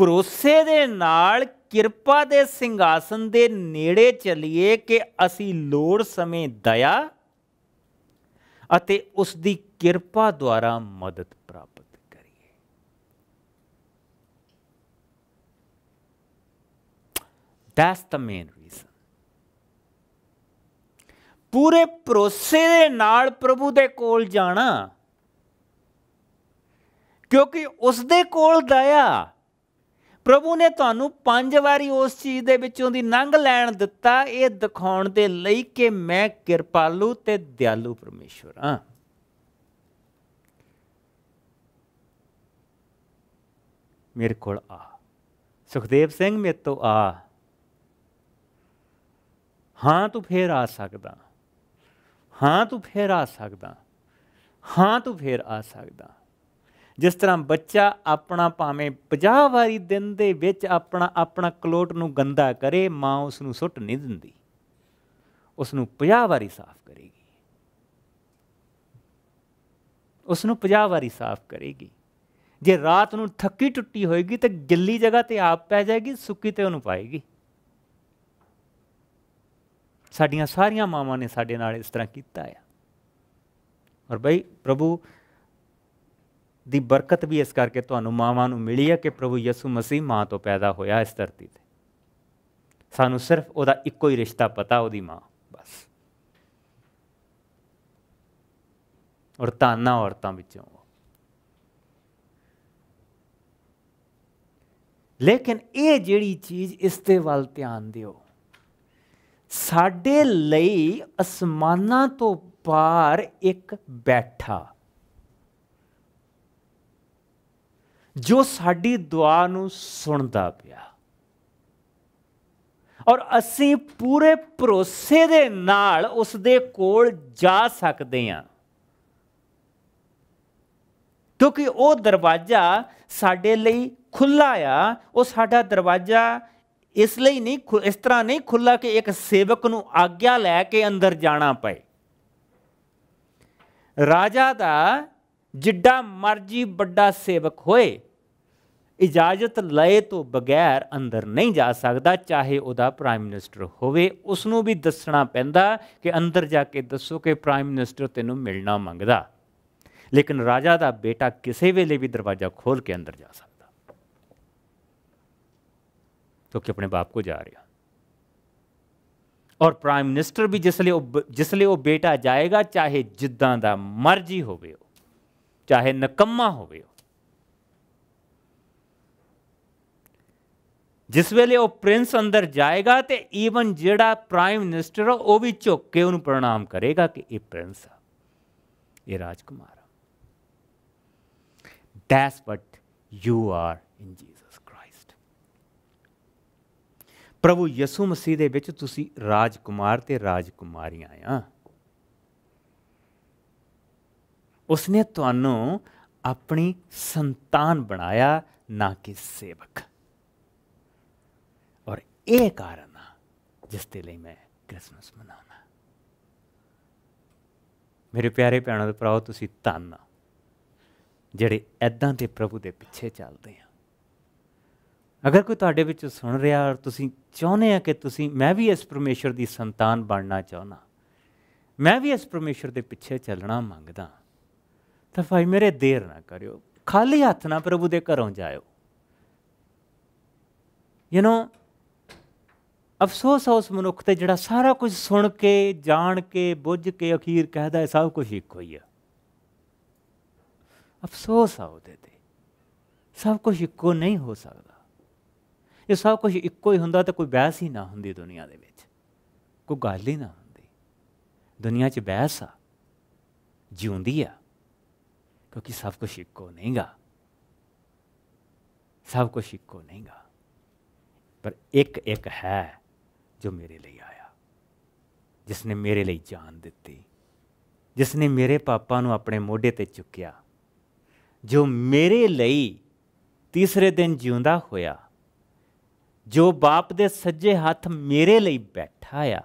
ਭਰੋਸੇ ਦੇ ਨਾਲ ਕਿਰਪਾ ਦੇ ਸਿੰਘਾਸਨ ਦੇ ਨੇੜੇ ਚਲੀਏ ਕਿ ਅਸੀਂ ਲੋੜ ਸਮੇਂ ਦਇਆ ਅਤੇ ਉਸ ਦੀ ਕਿਰਪਾ ਦੁਆਰਾ ਮਦਦ ਪ੍ਰਾਪਤ ਕਰੀਏ ਦੈਟਸ ਦ ਮੇਨ ਰੀਜ਼ਨ ਪੂਰੇ ਪ੍ਰੋਸੇ ਦੇ ਨਾਲ ਪ੍ਰਭੂ ਦੇ ਕੋਲ ਜਾਣਾ ਕਿਉਂਕਿ ਉਸ ਦੇ ਕੋਲ ਦਇਆ ਪ੍ਰਭੂ ਨੇ ਤੁਹਾਨੂੰ ਪੰਜ ਵਾਰੀ ਉਸ ਚੀਜ਼ ਦੇ ਵਿੱਚੋਂ ਦੀ ਨੰਗ ਲੈਣ ਦਿੱਤਾ ਇਹ ਦਿਖਾਉਣ ਦੇ ਲਈ ਕਿ ਮੈਂ ਕਿਰਪਾਲੂ ਤੇ ਦਿਆਲੂ ਪਰਮੇਸ਼ਵਰ ਹਾਂ ਮੇਰੇ ਕੋਲ ਆ ਸੁਖਦੇਵ ਸਿੰਘ ਮੇਰੇ ਤੋਂ ਆ ਹਾਂ ਤੂੰ ਫੇਰ ਆ ਸਕਦਾ ਹਾਂ ਤੂੰ ਫੇਰ ਆ ਸਕਦਾ ਹਾਂ ਤੂੰ ਫੇਰ ਆ ਸਕਦਾ ਜਿਸ ਤਰ੍ਹਾਂ ਬੱਚਾ ਆਪਣਾ ਭਾਵੇਂ 50 ਵਾਰੀ ਦਿਨ ਦੇ ਵਿੱਚ ਆਪਣਾ ਆਪਣਾ ਕਲੋਟ ਨੂੰ ਗੰਦਾ ਕਰੇ ਮਾਂ ਉਸ ਨੂੰ ਸੁੱਟ ਨਹੀਂ ਦਿੰਦੀ ਉਸ ਨੂੰ 50 ਵਾਰੀ ਸਾਫ਼ ਕਰੇਗੀ ਉਸ ਨੂੰ 50 ਵਾਰੀ ਸਾਫ਼ ਕਰੇਗੀ ਜੇ ਰਾਤ ਨੂੰ ਥੱਕੀ ਟੁੱਟੀ ਹੋਏਗੀ ਤੇ ਗਿੱਲੀ ਜਗ੍ਹਾ ਤੇ ਆਪ ਪੈ ਜਾਏਗੀ ਸੁੱਕੀ ਤੇ ਉਹਨੂੰ ਪਾਏਗੀ ਸਾਡੀਆਂ ਸਾਰੀਆਂ ਮਾਵਾਂ ਨੇ ਸਾਡੇ ਨਾਲ ਇਸ ਤਰ੍ਹਾਂ ਕੀਤਾ ਆ ਔਰ ਭਾਈ ਪ੍ਰਭੂ ਦੀ ਬਰਕਤ ਵੀ ਇਸ ਕਰਕੇ ਤੁਹਾਨੂੰ ਮਾਵਾਂ ਨੂੰ ਮਿਲੀ ਹੈ ਕਿ ਪ੍ਰਭੂ ਯਿਸੂ ਮਸੀਹ ਮਾਂ ਤੋਂ ਪੈਦਾ ਹੋਇਆ ਇਸ ਧਰਤੀ ਤੇ ਸਾਨੂੰ ਸਿਰਫ ਉਹਦਾ ਇੱਕੋ ਹੀ ਰਿਸ਼ਤਾ ਪਤਾ ਉਹਦੀ ਮਾਂ ਬਸ ਔਰ ਨਾ ਔਰਤਾਂ ਵਿੱਚੋਂ ਲੇਕਿਨ ਇਹ ਜਿਹੜੀ ਚੀਜ਼ ਇਸ ਤੇ ਵੱਲ ਧਿਆਨ ਦਿਓ ਸਾਡੇ ਲਈ ਅਸਮਾਨਾਂ ਤੋਂ ਪਾਰ ਇੱਕ ਬੈਠਾ ਜੋ ਸਾਡੀ ਦੁਆ ਨੂੰ ਸੁਣਦਾ ਪਿਆ ਔਰ ਅਸੀਂ ਪੂਰੇ ਭਰੋਸੇ ਦੇ ਨਾਲ ਉਸ ਦੇ ਕੋਲ ਜਾ ਸਕਦੇ ਹਾਂ ਕਿਉਂਕਿ ਉਹ ਦਰਵਾਜ਼ਾ ਸਾਡੇ ਲਈ ਖੁੱਲਾ ਆ ਉਹ ਸਾਡਾ ਦਰਵਾਜ਼ਾ ਇਸ ਲਈ ਨਹੀਂ ਇਸ ਤਰ੍ਹਾਂ ਨਹੀਂ ਖੁੱਲਾ ਕਿ ਇੱਕ ਸੇਵਕ ਨੂੰ ਆਗਿਆ ਲੈ ਕੇ ਅੰਦਰ ਜਾਣਾ ਪਏ ਰਾਜਾ ਦਾ ਜਿੱਡਾ ਮਰਜੀ ਵੱਡਾ ਸੇਵਕ ਹੋਏ ਇਜਾਜ਼ਤ ਲਏ ਤੋਂ ਬਗੈਰ ਅੰਦਰ ਨਹੀਂ ਜਾ ਸਕਦਾ ਚਾਹੇ ਉਹਦਾ ਪ੍ਰਾਈਮ ਮਿਨਿਸਟਰ ਹੋਵੇ ਉਸ ਨੂੰ ਵੀ ਦੱਸਣਾ ਪੈਂਦਾ ਕਿ ਅੰਦਰ ਜਾ ਕੇ ਦੱਸੋ ਕਿ ਪ੍ਰਾਈਮ ਮਿਨਿਸਟਰ ਤੈਨੂੰ ਮਿਲਣਾ ਮੰਗਦਾ ਲੇਕਿਨ ਰਾਜਾ ਦਾ ਬੇਟਾ ਕਿਸੇ ਵੇਲੇ ਵੀ ਦਰਵਾਜ਼ਾ ਖੋਲ ਕੇ ਅੰਦਰ ਜਾ ਸਕਦਾ ਕਿਉਂਕਿ ਆਪਣੇ ਬਾਪ ਕੋ ਜਾ ਰਿਹਾ ਔਰ ਪ੍ਰਾਈਮ ਮਿਨਿਸਟਰ ਵੀ ਜਿਸ ਲਈ ਉਹ ਜਿਸ ਲਈ ਉਹ ਬੇਟਾ ਜਾਏਗਾ ਚਾਹੇ ਜਿੱਦਾਂ ਦਾ ਮਰਜ਼ੀ ਹੋਵੇ ਚਾਹੇ ਨਕਮਾ ਹੋਵੇ ਜਿਸ ਵੇਲੇ ਉਹ ਪ੍ਰਿੰਸ ਅੰਦਰ ਜਾਏਗਾ ਤੇ ਈਵਨ ਜਿਹੜਾ ਪ੍ਰਾਈਮ ਮਿਨਿਸਟਰ ਉਹ ਵੀ ਝੁੱਕ ਕੇ ਉਹਨੂੰ ਪ੍ਰਣਾਮ ਕਰੇਗਾ ਕਿ ਇਹ ਪ੍ਰਿੰਸ ਆ ਇਹ ਰਾਜਕੁਮਾਰ ਆ that's what you are in Jesus Christ ਪ੍ਰਭੂ ਯਿਸੂ ਮਸੀਹ ਦੇ ਵਿੱਚ ਤੁਸੀਂ ਰਾਜਕੁਮਾਰ ਤੇ ਰਾਜਕੁਮਾਰੀਆਂ ਆ ਉਸਨੇ ਤੁਹਾਨੂੰ ਆਪਣੀ ਸੰਤਾਨ ਬਣਾਇਆ ਨਾ ਕਿ ਸੇਵਕ ਔਰ ਇਹ ਕਾਰਨ ਆ ਜਿਸ ਤੇ ਲਈ ਮੈਂ ਕ੍ਰਿਸਮਸ ਮਨਾਉਣਾ ਮੇਰੇ ਪਿਆਰੇ ਭੈਣਾਂ ਤੇ ਭਰਾਓ ਤੁਸੀਂ ਧੰਨ ਜਿਹੜੇ ਐਦਾਂ ਦੇ ਪ੍ਰਭੂ ਦੇ ਪਿੱਛੇ ਚੱਲਦੇ ਆ ਅਗਰ ਕੋਈ ਤੁਹਾਡੇ ਵਿੱਚ ਸੁਣ ਰਿਹਾ ਔਰ ਤੁਸੀਂ ਚਾਹੁੰਦੇ ਆ ਕਿ ਤੁਸੀਂ ਮੈਂ ਵੀ ਇਸ ਪਰਮੇਸ਼ਰ ਦੀ ਸੰਤਾਨ ਬਣਨਾ ਚਾਹਨਾ ਮੈਂ ਵੀ ਇਸ ਪਰਮੇਸ਼ਰ ਦੇ ਪਿੱਛੇ ਚੱਲਣਾ ਮੰਗਦਾ ਤਾਂ ਭਾਈ ਮੇਰੇ ਦੇਰ ਨਾ ਕਰਿਓ ਖਾਲੀ ਹੱਥ ਨਾ ਪ੍ਰਭੂ ਦੇ ਘਰੋਂ ਜਾਇਓ ਯੂ نو ਅਫਸੋਸ ਆ ਉਸ ਮਨੁੱਖ ਤੇ ਜਿਹੜਾ ਸਾਰਾ ਕੁਝ ਸੁਣ ਕੇ ਜਾਣ ਕੇ ਬੁੱਝ ਕੇ ਅਖੀਰ ਕਹਦਾ ਹੈ ਸਭ ਕੁਝ ਇੱਕੋ ਹੀ ਆ ਅਫਸੋਸ ਆ ਉਹਦੇ ਤੇ ਸਭ ਕੁਝ ਇੱਕੋ ਨਹੀਂ ਹੋ ਸਕਦਾ ਇਹ ਸਭ ਕੁਝ ਇੱਕੋ ਹੀ ਹੁੰਦਾ ਤਾਂ ਕੋਈ ਬਹਿਸ ਹੀ ਨਾ ਹੁੰਦੀ ਦੁਨੀਆ ਦੇ ਵਿੱਚ ਕੋਈ ਗੱਲ ਹੀ ਨਾ ਹੁੰਦੀ ਦੁਨੀਆ 'ਚ ਬਹਿਸ ਆ ਜਿਉਂਦੀ ਆ ਕਿਉਂਕਿ ਸਭ ਕੁਝ ਇੱਕੋ ਨਹੀਂਗਾ ਸਭ ਕੁਝ ਇੱਕੋ ਨਹੀਂਗਾ ਪਰ ਇੱਕ ਇੱਕ ਹੈ ਜੋ ਮੇਰੇ ਲਈ ਆਇਆ ਜਿਸ ਨੇ ਮੇਰੇ ਲਈ ਜਾਨ ਦਿੱਤੀ ਜਿਸ ਨੇ ਮੇਰੇ ਪਾਪਾ ਨੂੰ ਆਪਣੇ ਮੋਢੇ ਤੇ ਚੁੱਕਿਆ ਜੋ ਮੇਰੇ ਲਈ ਤੀਸਰੇ ਦਿਨ ਜਿਉਂਦਾ ਹੋਇਆ ਜੋ ਬਾਪ ਦੇ ਸੱਜੇ ਹੱਥ ਮੇਰੇ ਲਈ ਬੈਠਾ ਆ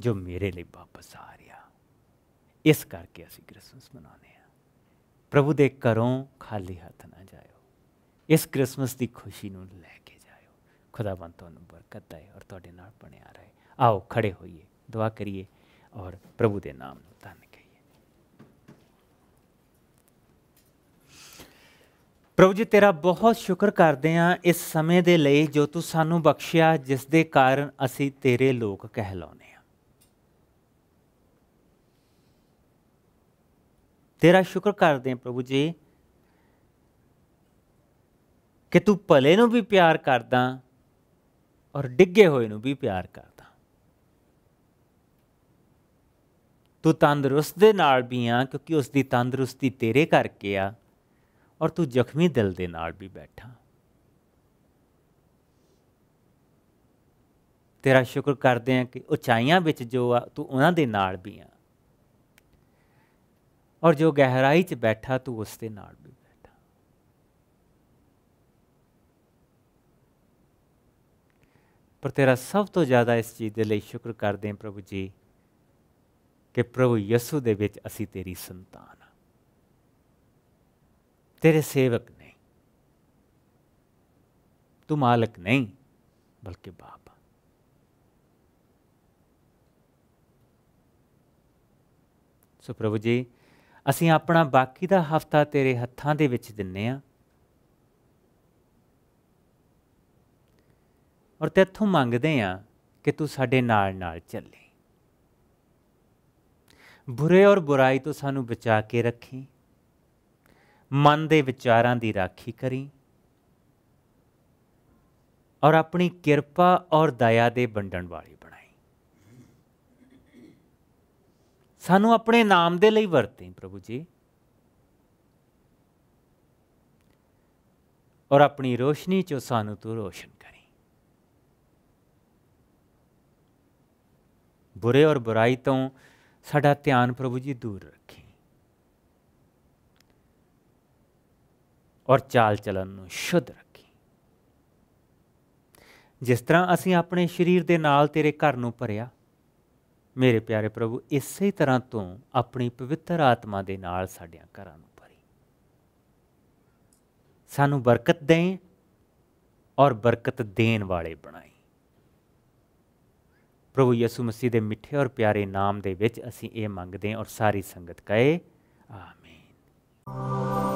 ਜੋ ਮੇਰੇ ਲਈ ਵਾਪਸ ਆ ਰਿਹਾ ਇਸ ਕਰਕੇ ਅਸੀਂ ਕ੍ਰਿਸਮਸ ਮਨਾਉਂਦੇ ਪ੍ਰਭੂ ਦੇ ਘਰੋਂ ਖਾਲੀ ਹੱਥ ਨਾ ਜਾਇਓ ਇਸ ਕ੍ਰਿਸਮਸ ਦੀ ਖੁਸ਼ੀ ਨੂੰ ਲੈ ਕੇ ਜਾਇਓ ਖੁਦਾਵੰਦ ਤੁਹਾਨੂੰ ਬਰਕਤ ਦੇ ਔਰ ਤੁਹਾਡੇ ਨਾਲ ਬਣਿਆ ਰਹੇ ਆਓ ਖੜੇ ਹੋਈਏ ਦੁਆ ਕਰੀਏ ਔਰ ਪ੍ਰਭੂ ਦੇ ਨਾਮ ਨੂੰ ਧੰਨ ਕਹੀਏ ਪ੍ਰਭੂ ਜੀ ਤੇਰਾ ਬਹੁਤ ਸ਼ੁਕਰ ਕਰਦੇ ਆ ਇਸ ਸਮੇਂ ਦੇ ਲਈ ਜੋ ਤੂੰ ਸਾਨੂੰ ਬਖਸ਼ਿਆ ਜਿਸ ਦੇ ਕਾਰਨ ਅਸੀਂ ਤੇਰੇ ਲੋਕ ਕਹਿ ਕਹਿਲਾਉਨੇ ਤੇਰਾ ਸ਼ੁਕਰ ਕਰਦੇ ਹਾਂ ਪ੍ਰਭੂ ਜੀ ਕਿ ਤੂੰ ਭਲੇ ਨੂੰ ਵੀ ਪਿਆਰ ਕਰਦਾ ਔਰ ਡਿੱਗੇ ਹੋਏ ਨੂੰ ਵੀ ਪਿਆਰ ਕਰਦਾ ਤੂੰ ਤੰਦਰੁਸਤ ਦੇ ਨਾਲ ਵੀ ਆ ਕਿਉਂਕਿ ਉਸ ਦੀ ਤੰਦਰੁਸਤੀ ਤੇਰੇ ਕਰਕੇ ਆ ਔਰ ਤੂੰ ਜ਼ਖਮੀ ਦਿਲ ਦੇ ਨਾਲ ਵੀ ਬੈਠਾ ਤੇਰਾ ਸ਼ੁਕਰ ਕਰਦੇ ਆ ਕਿ ਉਚਾਈਆਂ ਵਿੱਚ ਜੋ ਆ ਤੂੰ ਉਹਨਾਂ ਦੇ ਨਾਲ ਵੀ ਆ ਔਰ ਜੋ ਗਹਿਰਾਈ 'ਚ ਬੈਠਾ ਤੂੰ ਉਸ ਦੇ ਨਾਲ ਵੀ ਬੈਠਾ ਪਰ ਤੇਰਾ ਸਭ ਤੋਂ ਜ਼ਿਆਦਾ ਇਸ ਚੀਜ਼ ਦੇ ਲਈ ਸ਼ੁਕਰ ਕਰਦੇ ਹਾਂ ਪ੍ਰਭੂ ਜੀ ਕਿ ਪ੍ਰਭੂ ਯਿਸੂ ਦੇ ਵਿੱਚ ਅਸੀਂ ਤੇਰੀ ਸੰਤਾਨ ਆ ਤੇਰੇ ਸੇਵਕ ਨਹੀਂ ਤੂੰ ਮਾਲਕ ਨਹੀਂ ਬਲਕਿ ਬਾਪ ਸੋ ਪ੍ਰਭੂ ਜੀ ਅਸੀਂ ਆਪਣਾ ਬਾਕੀ ਦਾ ਹਫਤਾ ਤੇਰੇ ਹੱਥਾਂ ਦੇ ਵਿੱਚ ਦਿੰਨੇ ਆ ਔਰ ਤੇਥੋਂ ਮੰਗਦੇ ਆ ਕਿ ਤੂੰ ਸਾਡੇ ਨਾਲ ਨਾਲ ਚੱਲੇ ਬੁਰੇ ਔਰ ਬੁਰਾਈ ਤੋਂ ਸਾਨੂੰ ਬਚਾ ਕੇ ਰੱਖੀ ਮਨ ਦੇ ਵਿਚਾਰਾਂ ਦੀ ਰਾਖੀ ਕਰੀ ਔਰ ਆਪਣੀ ਕਿਰਪਾ ਔਰ ਦਇਆ ਦੇ ਵੰਡਣ ਵਾਲੀ ਸਾਨੂੰ ਆਪਣੇ ਨਾਮ ਦੇ ਲਈ ਵਰਤੇ ਪ੍ਰਭੂ ਜੀ ਔਰ ਆਪਣੀ ਰੋਸ਼ਨੀ ਚੋਂ ਸਾਨੂੰ ਤੂੰ ਰੋਸ਼ਨ ਕਰੀ ਬੁਰੇ ਔਰ ਬੁਰਾਈ ਤੋਂ ਸਾਡਾ ਧਿਆਨ ਪ੍ਰਭੂ ਜੀ ਦੂਰ ਰੱਖੀ ਔਰ ਚਾਲ ਚਲਨ ਨੂੰ ਸ਼ੁੱਧ ਰੱਖੀ ਜਿਸ ਤਰ੍ਹਾਂ ਅਸੀਂ ਆਪਣੇ ਸਰੀਰ ਦੇ ਨਾਲ ਤੇਰੇ ਘਰ ਨੂੰ ਭਰਿਆ ਮੇਰੇ ਪਿਆਰੇ ਪ੍ਰਭੂ ਇਸੇ ਤਰ੍ਹਾਂ ਤੋਂ ਆਪਣੀ ਪਵਿੱਤਰ ਆਤਮਾ ਦੇ ਨਾਲ ਸਾਡਿਆਂ ਘਰਾਂ ਨੂੰ ਭਰੀ ਸਾਨੂੰ ਬਰਕਤ ਦੇ ਔਰ ਬਰਕਤ ਦੇਣ ਵਾਲੇ ਬਣਾਈ ਪ੍ਰਭੂ ਯਿਸੂ ਮਸੀਹ ਦੇ ਮਿੱਠੇ ਔਰ ਪਿਆਰੇ ਨਾਮ ਦੇ ਵਿੱਚ ਅਸੀਂ ਇਹ ਮੰਗਦੇ ਹਾਂ ਔਰ ਸਾਰੀ ਸੰਗਤ ਕਹੇ ਆਮੀਨ